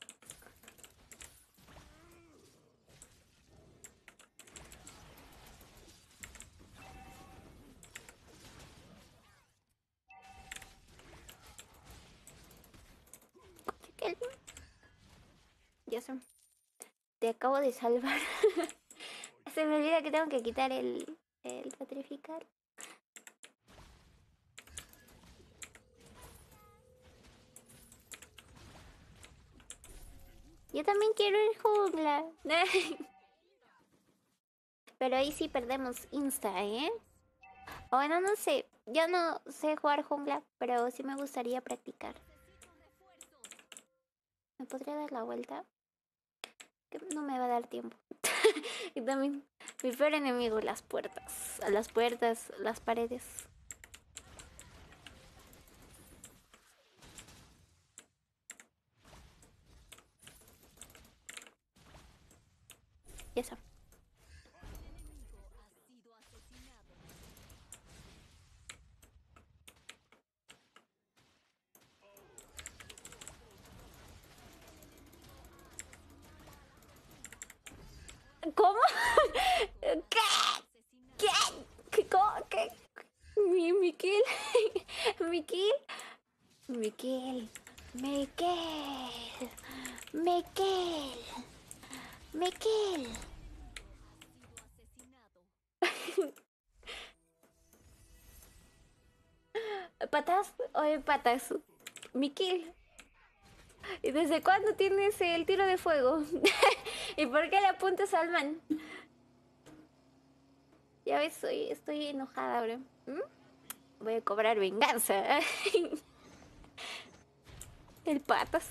Ya son te acabo de salvar. Se me olvida que tengo que quitar el, el petrificar. Yo también quiero ir jungla. Pero ahí sí perdemos insta, ¿eh? Bueno, no sé. Yo no sé jugar jungla, pero sí me gustaría practicar. ¿Me podría dar la vuelta? que no me va a dar tiempo. y también mi peor enemigo, las puertas. Las puertas, las paredes. Y eso. ¿Cómo? ¿Qué? ¿Qué? ¿Cómo? ¿Qué? Mi, Miquel. Miquel. Miquel. Miquel. Miquel. Miquel. Patas, oye, patas. Miquel. ¿Y desde cuándo tienes el tiro de fuego? ¿Y por qué le apuntas al man? Ya ves, soy, estoy enojada ahora. ¿Mm? Voy a cobrar venganza. El patas.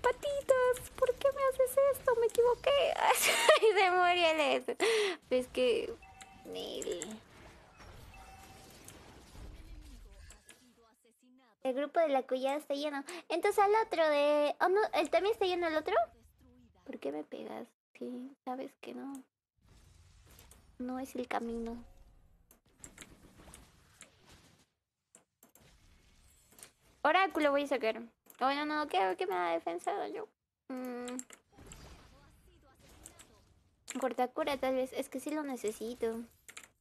Patitos, ¿por qué me haces esto? Me equivoqué. y se moría el... Es que. El grupo de la cuyada está lleno. Entonces al otro de. Oh, no, ¿También está lleno el otro? ¿Por qué me pegas? Sí, sabes que no. No es el camino. Oráculo voy a sacar. Oh no, ¿qué, qué me ha defensado yo? Mm. cura tal vez. Es que sí lo necesito.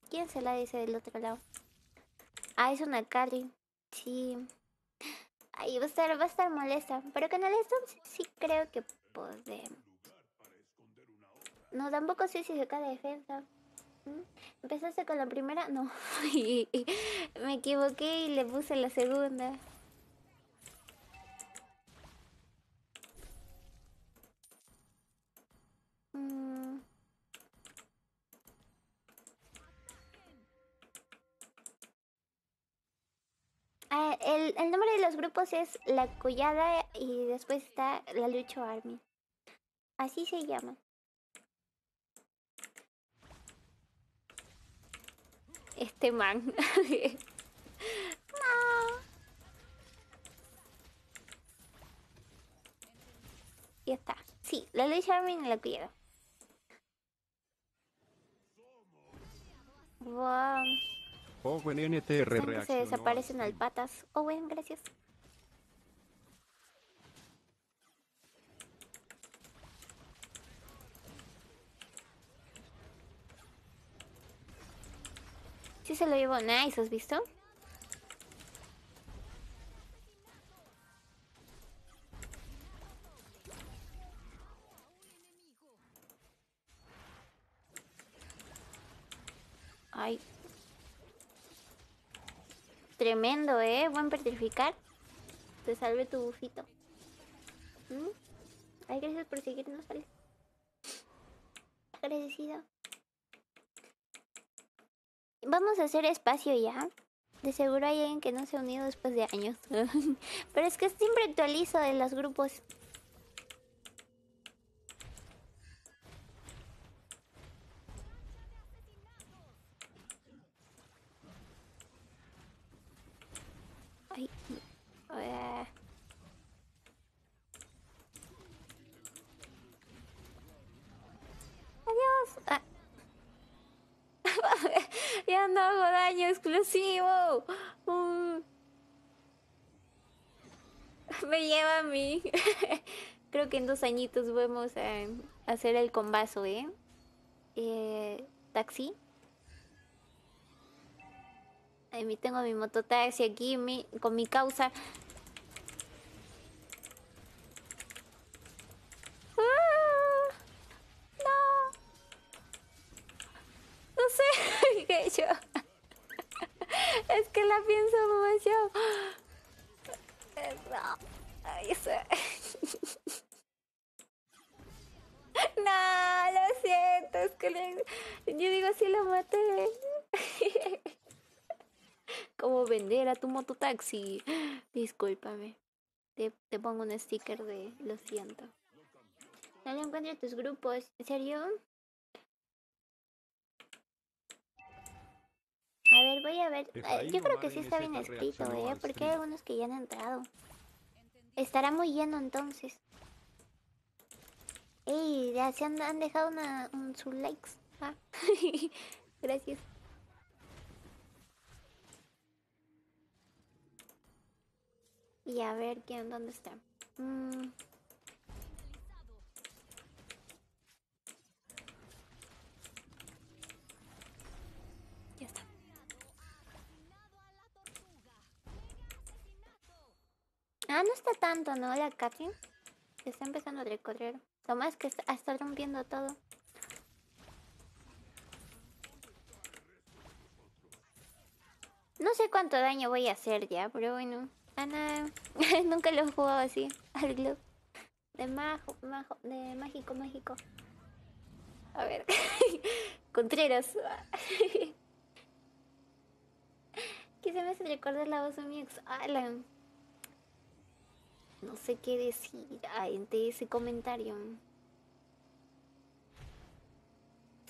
¿Quién se la dice del otro lado? Ah, es una Cali. Sí. Ahí va a estar, va a estar molesta. Pero con el Stone sí creo que podemos. No, tampoco sé si de defensa. ¿Mm? Empezaste con la primera, no. me equivoqué y le puse la segunda. Mm. Ah, el, el, nombre de los grupos es La Collada y después está La Lucho Army. Así se llama. este man. Ya está. Sí, la ley Charmin la quiero. Wow. Owen desaparecen se desaparecen alpatas. Oh, gracias. se lo llevo. Nice, ¿has visto? Ay. Tremendo, ¿eh? Buen petrificar. Te salve tu bufito. Mm. Ay, gracias por seguirnos, agradecido. Vamos a hacer espacio ya. De seguro hay alguien que no se ha unido después de años. Pero es que siempre actualizo de los grupos. Ay. Adiós. Ah no hago daño exclusivo. Mm. me lleva a mí. Creo que en dos añitos vamos a, hacer el combazo, ¿eh? ¿eh? Taxi. Ahí tengo mi mototaxi aquí con mi causa. Es que la pienso demasiado. No, lo siento, es que yo digo si lo maté. Como vender a tu mototaxi. Discúlpame. Te, te pongo un sticker de lo siento. No le encuentro tus grupos. ¿En serio? A ver, voy a ver. Pues yo creo que sí está bien escrito, ¿eh? Porque hay algunos que ya han entrado. Estará muy lleno entonces. Ey, ya se han, dejado una, un, su likes. Ah, gracias. Y a ver, ¿quién? ¿Dónde está? Mm. Ah, no está tanto, ¿no? La Katrin. está empezando a recorrer. Lo más que está, rompiendo todo. No sé cuánto daño voy a hacer ya, pero bueno. Ana, nunca lo he jugado así, al club. De majo, majo, de mágico, mágico. A ver. Contreras. Quizá me hace recordar la voz de mi ex Alan. No sé qué decir ante ese comentario.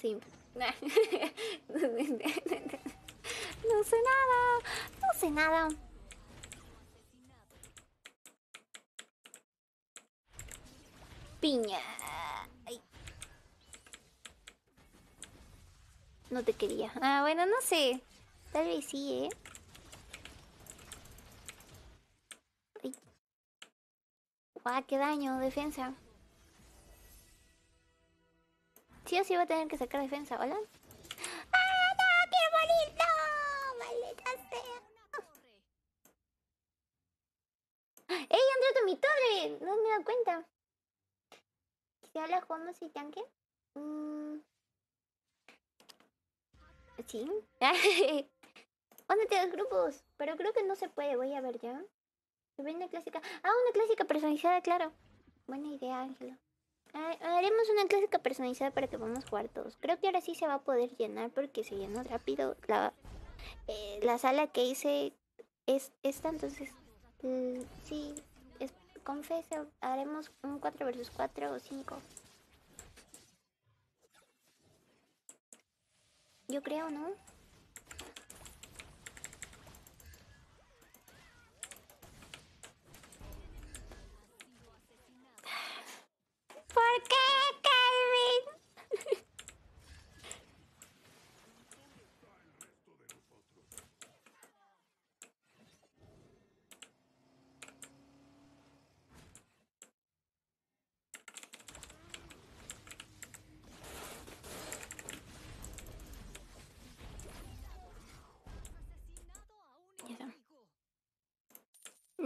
Sí. No sé nada, no sé nada. Piña. No te quería. Ah, bueno, no sé. Tal vez sí, ¿eh? Guau, ah, qué daño, defensa. Sí o sí va a tener que sacar defensa, ¿hola? ¡Ah, no! ¡Quiero morir! ¡No! ¡Maldita sea! ¡Ey, entró con mi torre! No me he dado cuenta. ¿Se habla jugando y tanque? Mm. ¿Sí? ¿Dónde te grupos? Pero creo que no se puede, voy a ver ya una clásica. Ah, una clásica personalizada, claro. Buena idea, Ángelo. Haremos una clásica personalizada para que podamos jugar todos. Creo que ahora sí se va a poder llenar porque se llenó rápido. La, eh, la sala que hice es esta, entonces mm, sí, es, confeso, haremos un 4 versus 4 o 5. Yo creo, ¿no?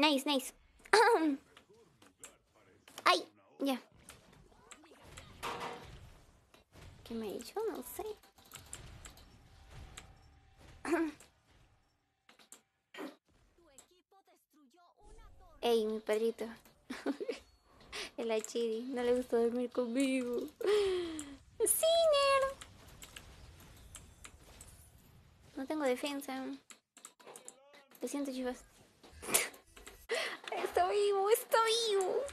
Nice, nice. Ay, ya. ¿Qué me ha dicho? No sé. Ey, mi padrito El Achidi. No le gustó dormir conmigo. Nero No tengo defensa. Lo siento, chivas vivo, está vivo.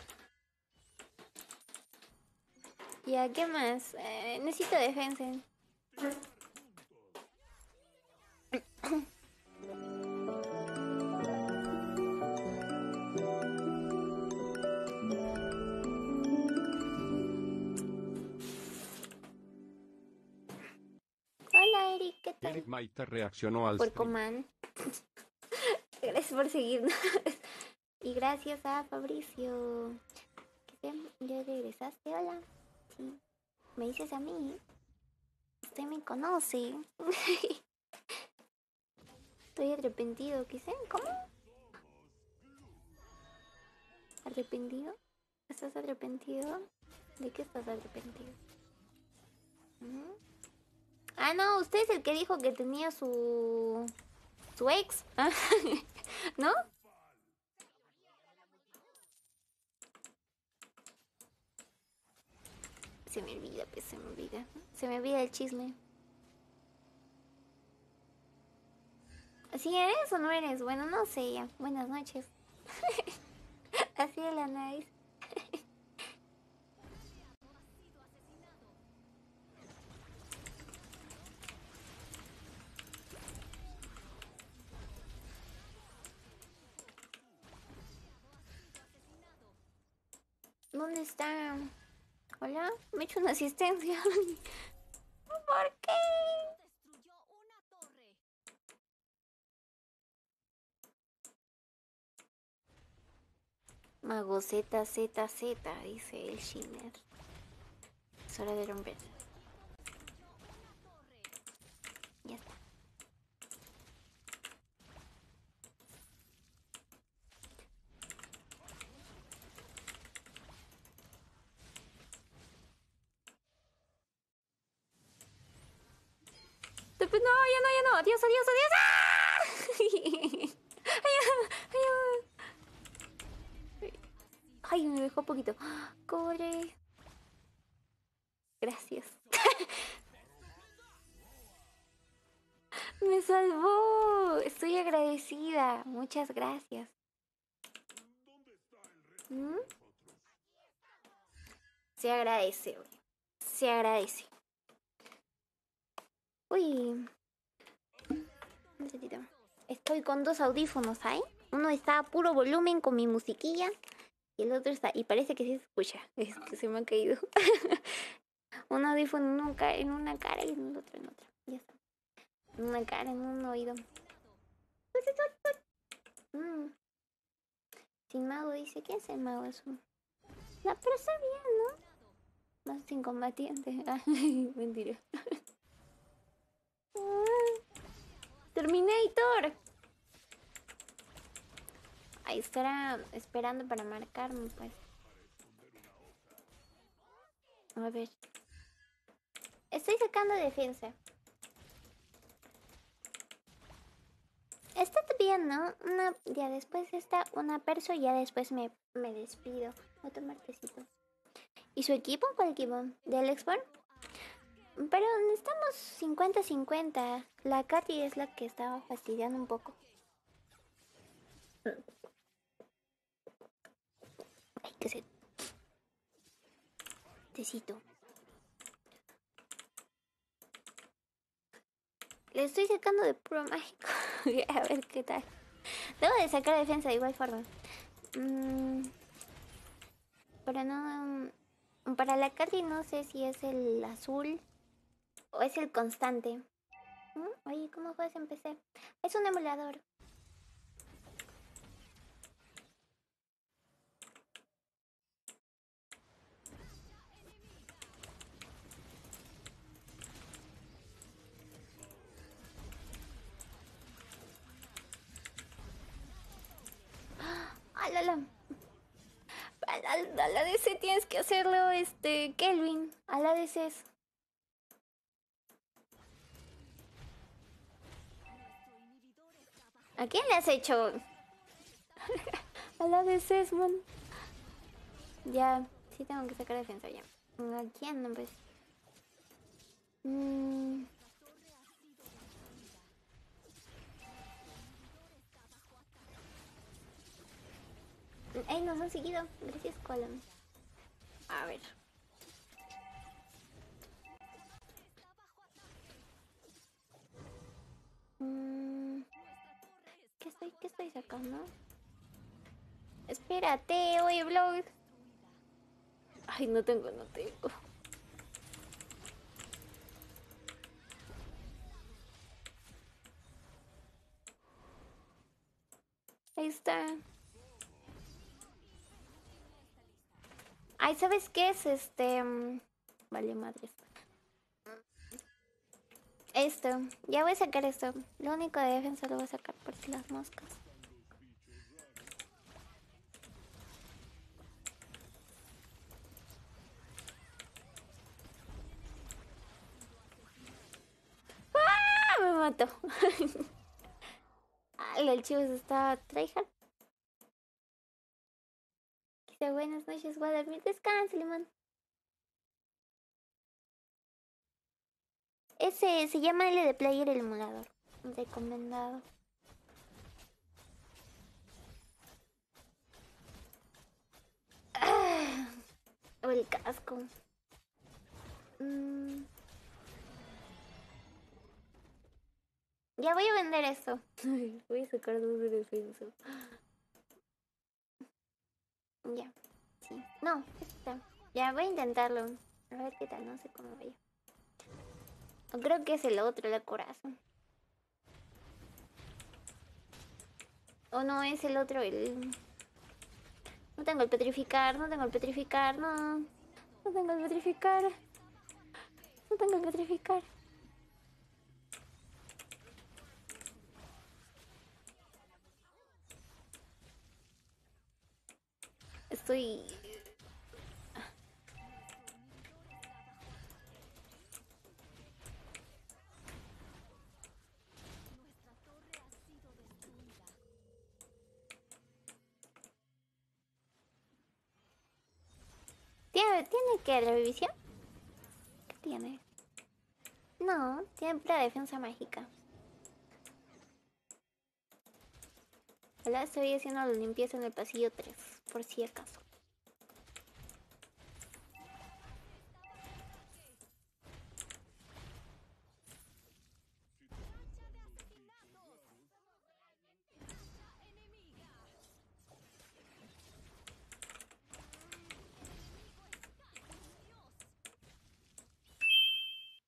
Ya, ¿qué más? Eh, necesito defensa. Hola Eric, ¿qué tal? Eric reaccionó al por Coman. Gracias por seguirnos. Y gracias a Fabricio. Que ya regresaste, hola. Sí. Me dices a mí. Usted me conoce. Estoy arrepentido, ¿qué sé? ¿Cómo? ¿Arrepentido? ¿Estás arrepentido? ¿De qué estás arrepentido? Ah, no, usted es el que dijo que tenía su... su ex. ¿No? se me olvida, pues se me olvida. Se me olvida el chisme. ¿Así eres o no eres? Bueno, no sé Buenas noches. Así de la nariz. ¿Dónde está? Hola, me he hecho una asistencia. ¿Por qué? Mago Z, Z, Z, dice el Shinner. Es hora de romper. adiós, adiós, adiós. ¡ah! Ay, me dejó poquito. Corre. Gracias. me salvó. Estoy agradecida. Muchas gracias. ¿Mm? Se agradece, güey. Se agradece. Uy. Estoy con dos audífonos ahí. Uno está a puro volumen con mi musiquilla. Y el otro está. Y parece que se escucha. Es que se me ha caído. un audífono en, una cara y en el otro en otra. Ya está. En una cara, en un oído. Mm. Sin mago dice, ¿qué hace el mago eso? La presa bien, ¿no? Más sin combatiente. Mentira. Ah. Terminator. Ahí estará esperando para marcarme, pues. A ver. Estoy sacando defensa. Está bien, ¿no? ya después está una perso y ya después me, me despido. Otro martesito. ¿Y su equipo? ¿Cuál equipo? ¿Del Expon. Pero estamos 50-50. La Katy es la que estaba fastidiando un poco. Ay, que se... Tecito. Le estoy sacando de puro mágico. A ver qué tal. Debo de sacar defensa de igual forma. Mm, para no... Mm, para la Katy no sé si es el azul es el constante. Oye, ¿cómo fue en Es un emulador. ¡Ah, la, tienes que hacerlo, este, Kelvin. A la DC es. ¿A quién le has hecho? a la de Sesmon. Ya, sí tengo que sacar defensa ya. ¿A quién? Pues. Mmm... ¡Ey, nos han seguido! Gracias, Colin. A ver. Mmm... ¿Qué estoy, sacando? Espérate, oye, blog. Ay, no tengo, no tengo. Ahí está. Ay, ¿sabes qué es? Este... Mm, vale, madre. Esto, ya voy a sacar esto. Lo único de defensa lo voy a sacar por si las moscas. ¡Ah! Me mató. Ah, el chivo está Que Dice, buenas noches, voy a dormir. Limón. Ese se llama L de Player el emulador. Recomendado. Ah, o el casco. Mm. Ya voy a vender esto. voy a sacar dos de defensa. Ya. Sí. No, está. Ya voy a intentarlo. A ver qué tal, no sé cómo vaya. Creo que es el otro, el corazón. O no, es el otro, el... No tengo el petrificar, no tengo el petrificar, no. No tengo el petrificar. No tengo el petrificar. Estoy ¿Qué? ¿Revivisión? ¿Qué tiene? No, tiene la defensa mágica. Hola, estoy haciendo la limpieza en el pasillo 3, por si acaso.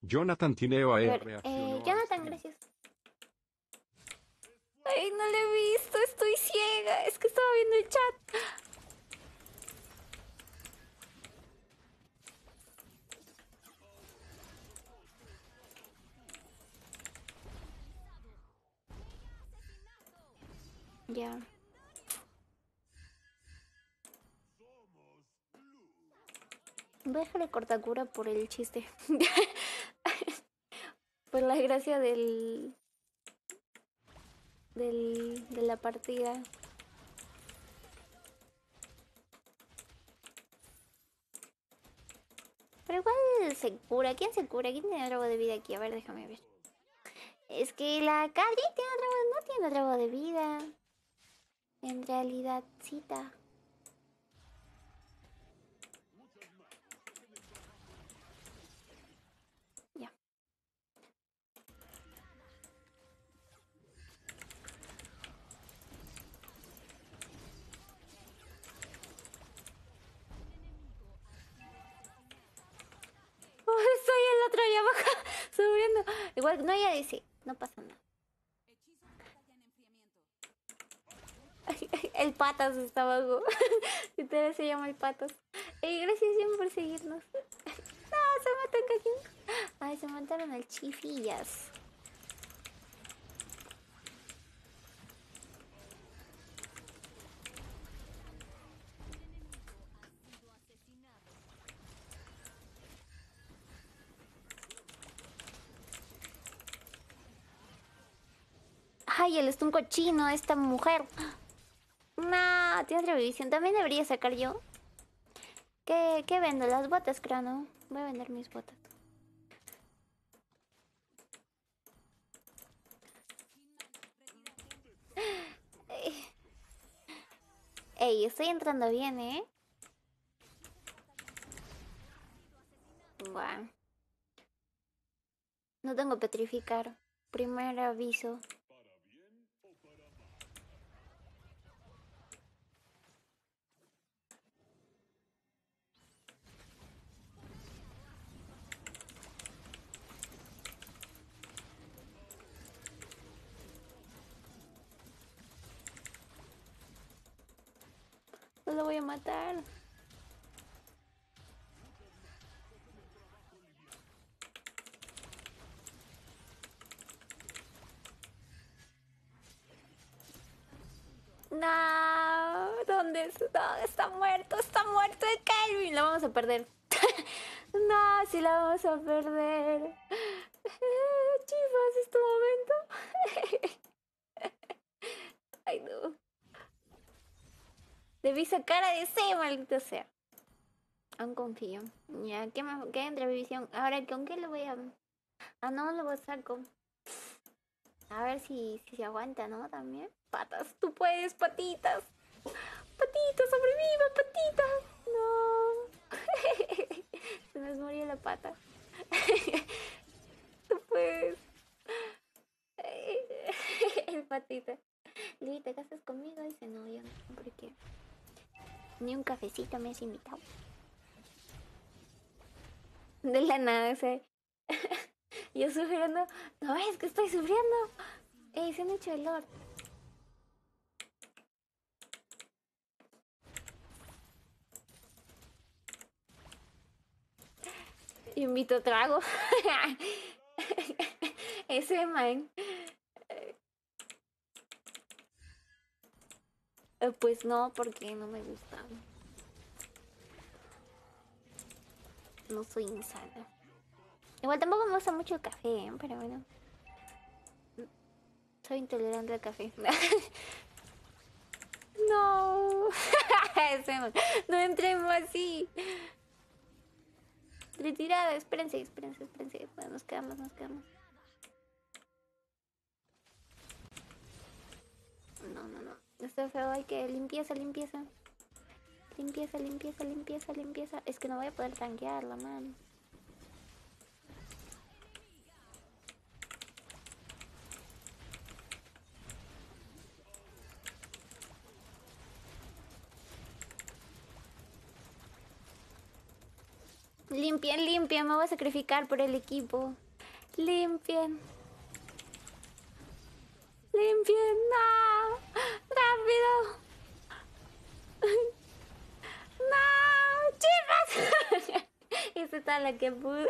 Jonathan Tineo a e eh, Jonathan, gracias. Ay, no le he visto, estoy ciega. Es que estaba viendo el chat. Ya. Déjale a cura cortacura por el chiste. Por pues, la gracia del, del de la partida. Pero igual se cura. ¿Quién se cura? ¿Quién tiene robo de vida aquí? A ver, déjame ver. Es que la calle tiene no tiene robo de vida. En realidad, cita. no ya dice No pasa nada. el patas está abajo. Entonces se llama el patas. gracias siempre por seguirnos. no, se matan aquí. Ay, se mataron al chifillas. ay, él es un cochino, esta mujer. No, tienes revisión. También debería sacar yo. ¿Qué, qué vendo? Las botas, crano. Voy a vender mis botas. Ey, estoy entrando bien, ¿eh? Buah. No tengo petrificar. Primer aviso. matar. No, ¿dónde está? Está muerto, está muerto de Calvin. La vamos a perder. no, sí la vamos a perder. chifas es tu momento. vista cara de ese, maldito sea. Aún confío. Ya, ¿qué me queda en Ahora, ¿con qué lo voy a...? Ah, no, lo voy a saco. A ver si, se aguanta, ¿no? También. Patas, tú puedes, patitas. Patitas, sobreviva, patitas. No. se nos murió la pata. tú puedes. El patita. ¿y ¿te casas conmigo? Dice, no, yo no. ¿Por qué? Ni un cafecito me has invitado. De la nada, ese yo sufriendo. No es que estoy sufriendo. Eh, se me hecho Invito trago. Ese man. Eh, pues no, porque no me gusta. No soy insana. Igual tampoco me gusta mucho el café, ¿eh? pero bueno. Soy intolerante al café. no. no entremos así. Retirada, espérense, espérense, espérense. Bueno, nos quedamos, nos quedamos. Está feo, hay que limpieza, limpieza. Limpieza, limpieza, limpieza, limpieza. Es que no voy a poder la mano Limpien, limpien, me voy a sacrificar por el equipo. Limpien. Limpien, no rápido. ¡No! ¡Chicas! Hice toda la que pude.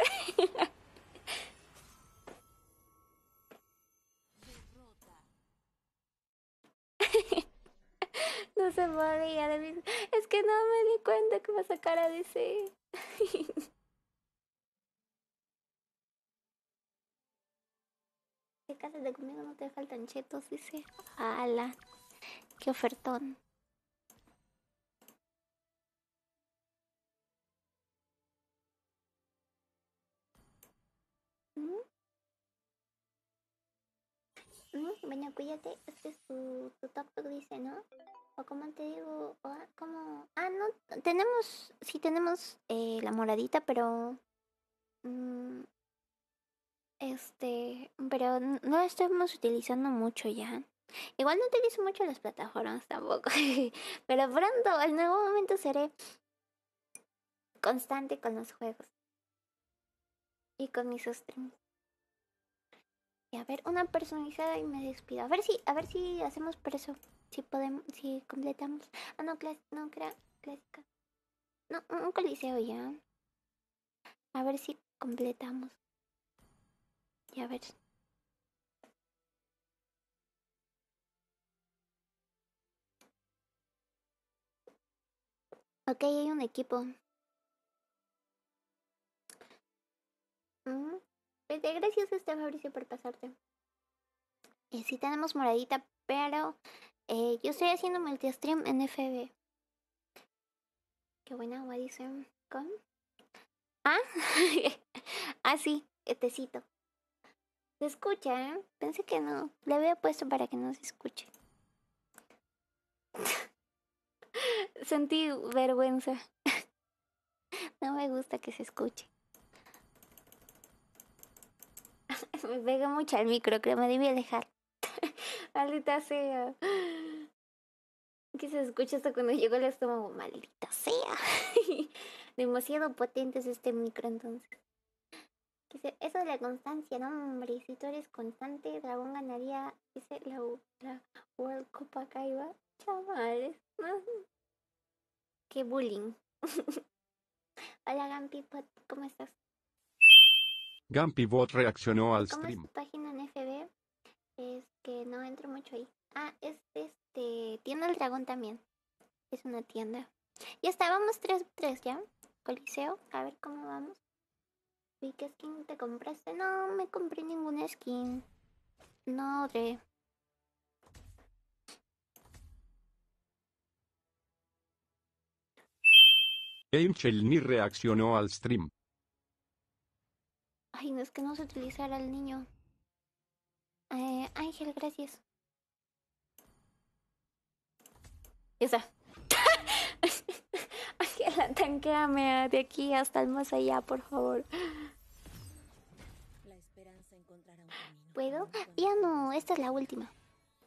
No se podía de Es que no me di cuenta que me sacara de sí. Si de conmigo no te faltan chetos, dice. Ala. Qué ofertón. Mm. Mm, bueno, cuídate, este es tu, tu top dice, ¿no? O como te digo, o, como... Ah, no, tenemos, sí tenemos eh, la moradita, pero... Mm, este, pero no la estamos utilizando mucho ya. Igual no utilizo mucho las plataformas tampoco, pero pronto, el nuevo momento seré constante con los juegos y con mis streams. Y a ver, una personalizada y me despido. A ver si, a ver si hacemos preso. Si podemos, si completamos. Ah, no, no, clásica. No, un coliseo ya. A ver si completamos. Y a ver. Ok, hay un equipo. Mm, pues, gracias este Fabricio por pasarte. Eh, sí tenemos moradita, pero eh, yo estoy haciendo multi stream en FB. Qué buena agua ¿Con? Ah, ah sí, eh, tecito. Se escucha, ¿eh? Pensé que no. Le había puesto para que no se escuche. sentí vergüenza. no me gusta que se escuche. me pega mucho el micro, creo me debí dejar. Maldita sea. Que se escuche hasta cuando llegó el estómago. Maldita sea. Demasiado potente es este micro entonces. eso de la constancia, ¿no? Hombre, si tú eres constante, Dragón ganaría, dice la, World Cup acá iba. Chavales, Qué bullying. Hola Gampibot, ¿cómo estás? Gampibot reaccionó al stream. ¿Cómo es página en FB? Es que no entro mucho ahí. Ah, es este. Tienda del Dragón también. Es una tienda. Ya estábamos 3-3, ¿ya? Coliseo, a ver cómo vamos. qué skin te compraste? No, me compré ninguna skin. No, de Game ni reaccionó al stream. Ay, no es que no se utilizara el niño. Eh, Ángel, gracias. Ya está Ángela, tanqueame de aquí hasta el más allá, por favor. ¿Puedo? Ya no, esta es la última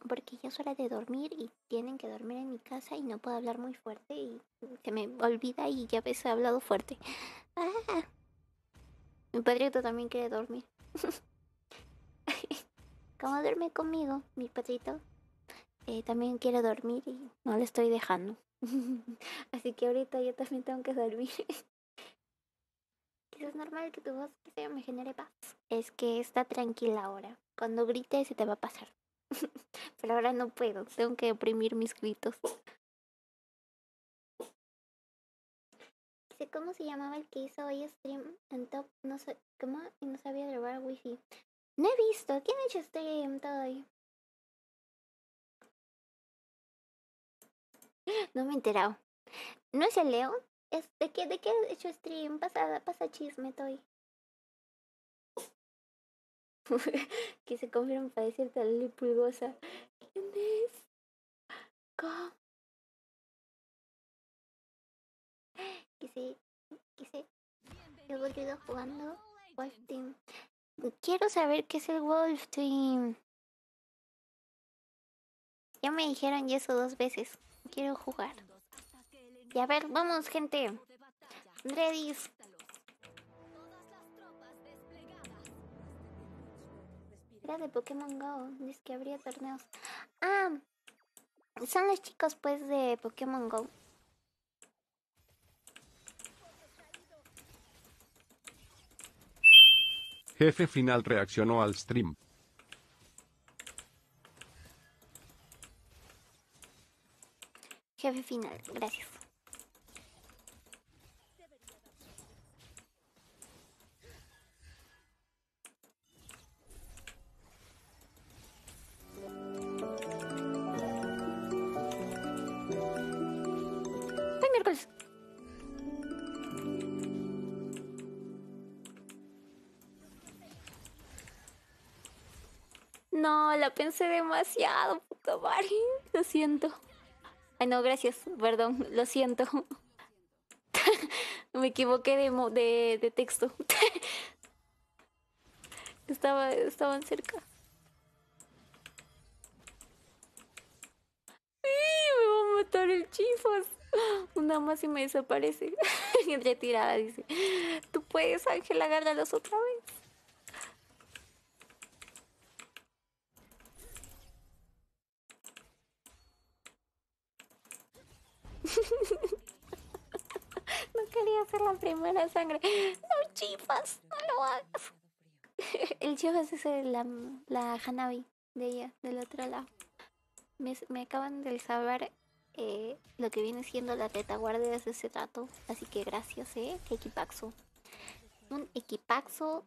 porque ya es hora de dormir y tienen que dormir en mi casa y no puedo hablar muy fuerte y se me olvida y ya ves he hablado fuerte. Ah. Mi patrito también quiere dormir. ¿Cómo duerme conmigo, mi patrito eh, también quiere dormir y no le estoy dejando. Así que ahorita yo también tengo que dormir. ¿Es normal que tu voz me genere paz. Es que está tranquila ahora. Cuando grites se te va a pasar. Pero ahora no puedo, tengo que oprimir mis gritos. Sé cómo se llamaba el que hizo hoy stream en top, no sé cómo, y no sabía grabar wifi. No he visto, ¿quién ha hecho stream todo No me he enterado. ¿No es el Leo? ¿Es ¿De qué, de qué ha hecho stream? Pasa, pasa chisme, Toy. que se confirman para decirte tal ¿Quién es? ¿Cómo? Que se, ¿Qué sé? Yo jugando Wolf Team. Quiero saber qué es el Wolf Team. Ya me dijeron eso dos veces. Quiero jugar. Y a ver, vamos, gente. Redis. de Pokémon Go. es que habría torneos. Ah, son los chicos pues de Pokémon Go. Jefe final reaccionó al stream. Jefe final, gracias. No, la pensé demasiado, puta madre. Lo siento. Ay, no, gracias, perdón, lo siento. Me equivoqué de, de, texto. Estaba, estaban cerca. me va a matar el chifos. Una más y me desaparece. Retirada, dice. Tú puedes, Ángel, agárralos otra vez. No quería ser la primera sangre. No, chifas, no lo hagas. El chivo es la, la Hanabi de ella, del otro lado. Me, acaban de saber eh, lo que viene siendo la retaguardia de ese trato. Así que gracias, eh, Equipaxo. Un equipaxo.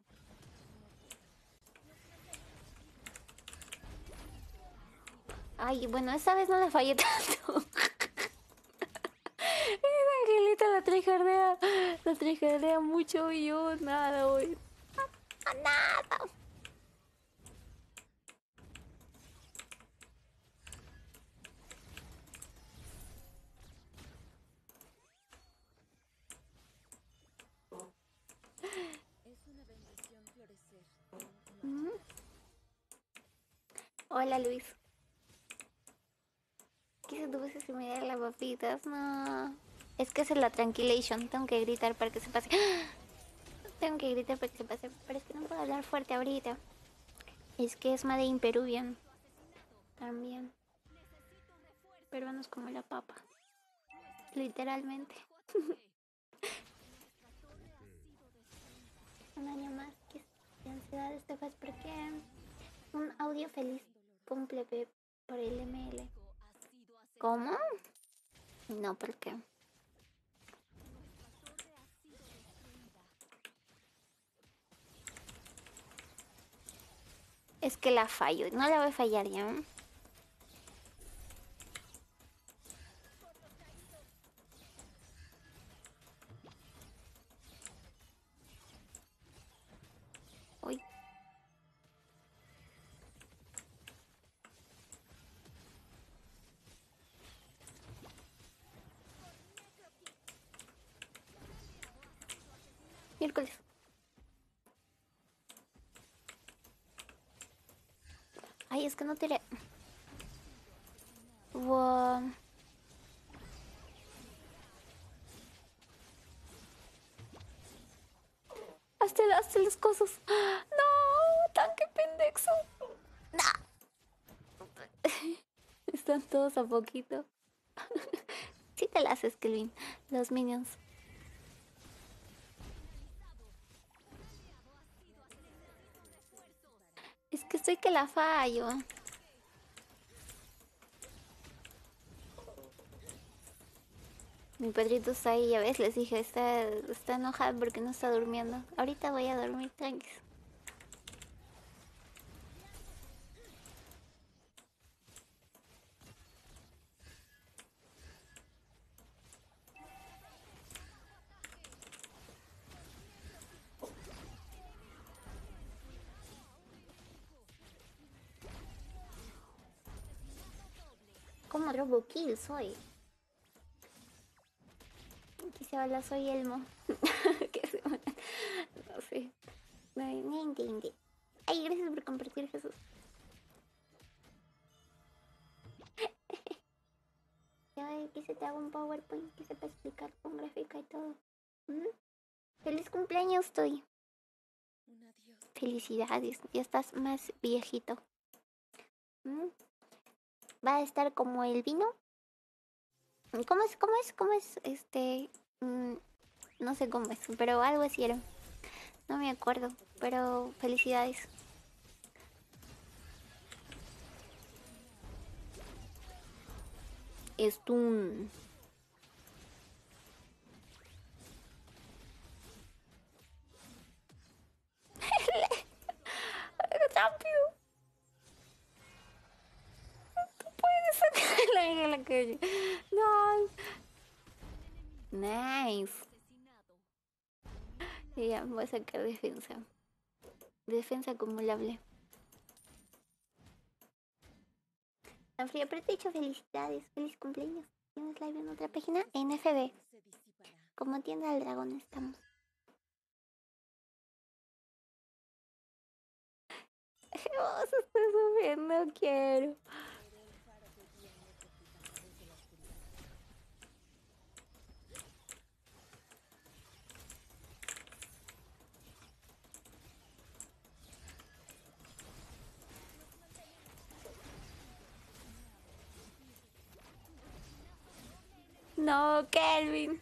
Ay, bueno, esta vez no la fallé tanto ahorita la trijardea, la trijardea mucho y yo nada, hoy. Nada. Hola Luis. ¿Qué se tuvo si me las papitas? No. Es que es la tranquilation. Tengo que gritar para que se pase. Tengo que gritar para que se pase. Pero es que no puedo hablar fuerte ahorita. Es que es Made in Peruvian. También. Peruanos como la papa. Literalmente. Un año más. Que ansiedad. Esto fue qué? Un audio feliz. Cumple por el ML. ¿Cómo? No, ¿por qué? es que la fallo. No la voy a fallar ya. es que no tiré. Wow. Hazte, hazte las cosas. ¡No! ¡Tanque pendexo! ¡No! Están todos a poquito. sí te las haces, Kelvin. Los minions. que la fallo. Mi Pedrito está ahí, ya ves, les dije, está, está enojado porque no está durmiendo. Ahorita voy a dormir, tranquilo kill soy. Aquí se habla, soy Elmo. ¿Qué se No sé. Ay, gracias por compartir, Jesús. que se te haga un PowerPoint que sepa explicar con gráfica y todo. Feliz cumpleaños, estoy. Felicidades, ya estás más viejito va a estar como el vino. Mm, ¿Cómo es? ¿Cómo es? ¿Cómo es? Este... Mm, no sé cómo es, pero algo hicieron No me acuerdo, pero felicidades. Es un... la calle No. Nice. Y ya, voy a sacar defensa. Defensa acumulable. Tan fría dicho felicidades, feliz cumpleaños. Tienes live en otra página, NFB. Como tienda del dragón estamos. Vos estás subiendo, quiero. No, Kelvin.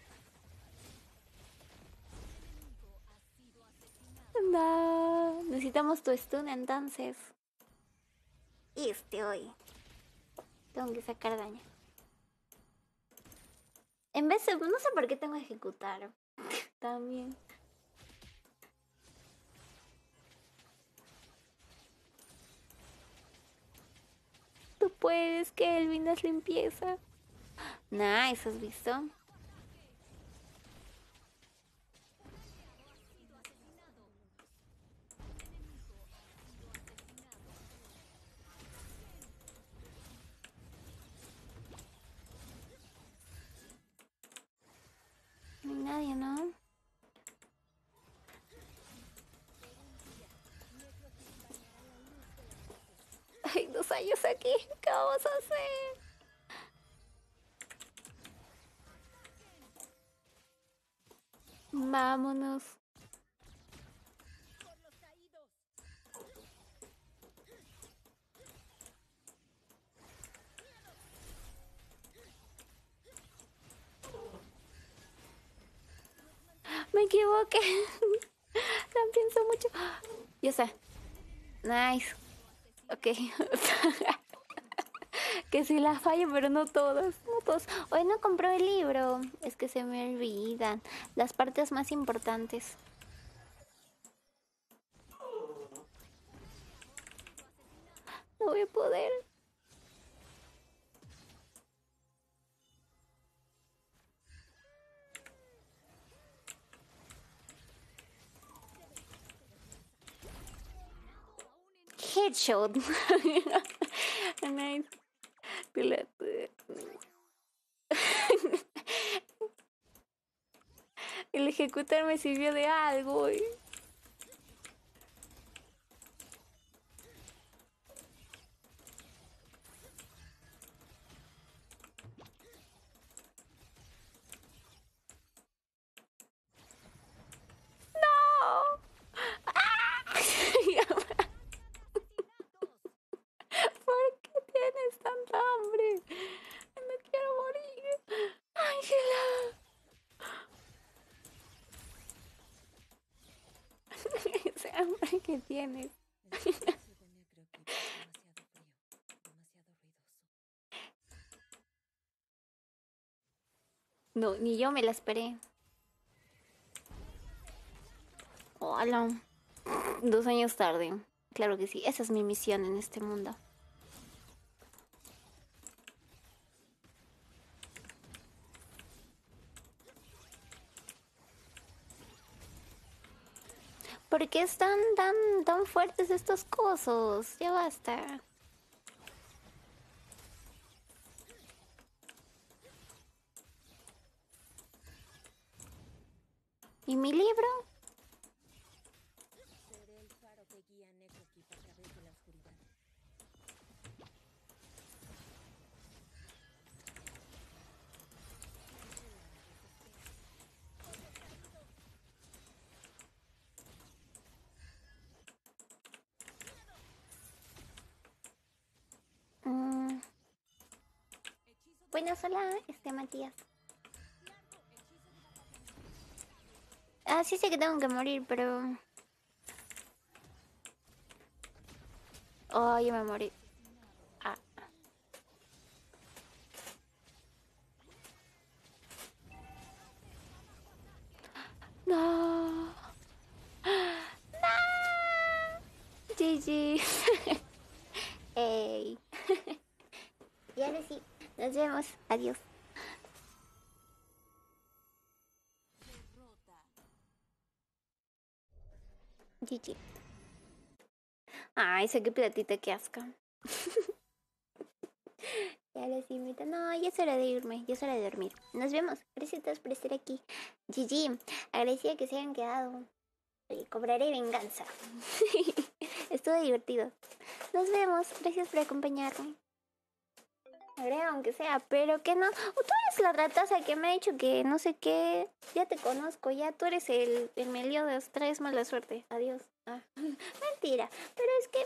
No, necesitamos tu stun entonces. Este hoy. Tengo que sacar daño. En vez de... No sé por qué tengo que ejecutar. También. Tú puedes, Kelvin, haz limpieza. Nice, has visto? que pienso mucho. Ya sé. Nice. Ok. que si la fallo, pero no todas, no todos Hoy no compró el libro. Es que se me olvidan las partes más importantes. El ejecutar me sirvió de algo. No, ni yo me la esperé. Hola. Dos años tarde. Claro que sí, esa es mi misión en este mundo. ¿Por qué están tan, tan fuertes estos cosos? Ya basta. ¿Y mi libro? Mm. Buenas, hola, este Matías. sí sé que tengo que morir, pero... Oh, yo me morí. Ay, sé que platita, que asca ya les invito. No, ya es hora de irme, ya es hora de dormir. Nos vemos. Gracias a todos por estar aquí. GG, agradecida que se hayan quedado. Y cobraré venganza. Estuvo divertido. Nos vemos. Gracias por acompañarme. ¿eh? aunque sea, pero que no. tú eres la rataza que me ha dicho que no sé qué. Ya te conozco, ya tú eres el, el Meliodas, traes mala suerte. Adiós. Ah, mentira, pero es que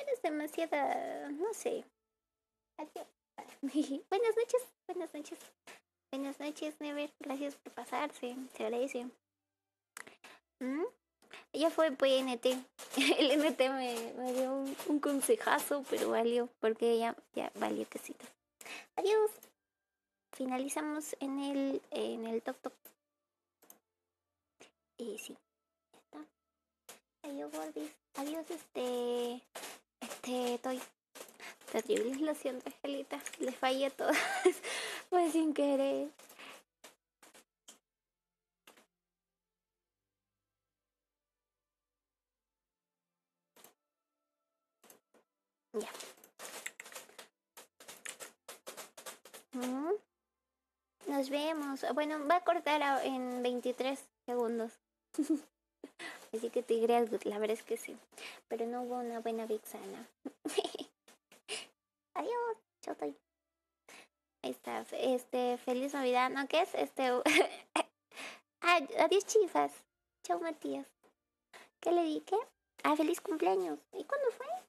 eres demasiada, no sé. Adiós. buenas noches, buenas noches. Buenas noches, Never. Gracias por pasarse, se agradece. ¿Mm? Ella fue NT. El NT me, me dio un, consejazo, pero valió, porque ella ya valió quesito. Adiós. Finalizamos en el, en el top top Y sí, Adiós, Adiós, este. Este, Toy. lo siento, Angelita. Les fallé a todas. pues sin querer. Ya. Mm. Nos vemos. Bueno, va a cortar en 23 segundos. Así que algo, la verdad es que sí. Pero no hubo una buena vixana. Adiós, Ahí está. Este, feliz Navidad. ¿No qué es? Este. Ah, adiós, chifas. Chao, Matías. ¿Qué le dije? Ah, feliz cumpleaños. ¿Y cuándo fue?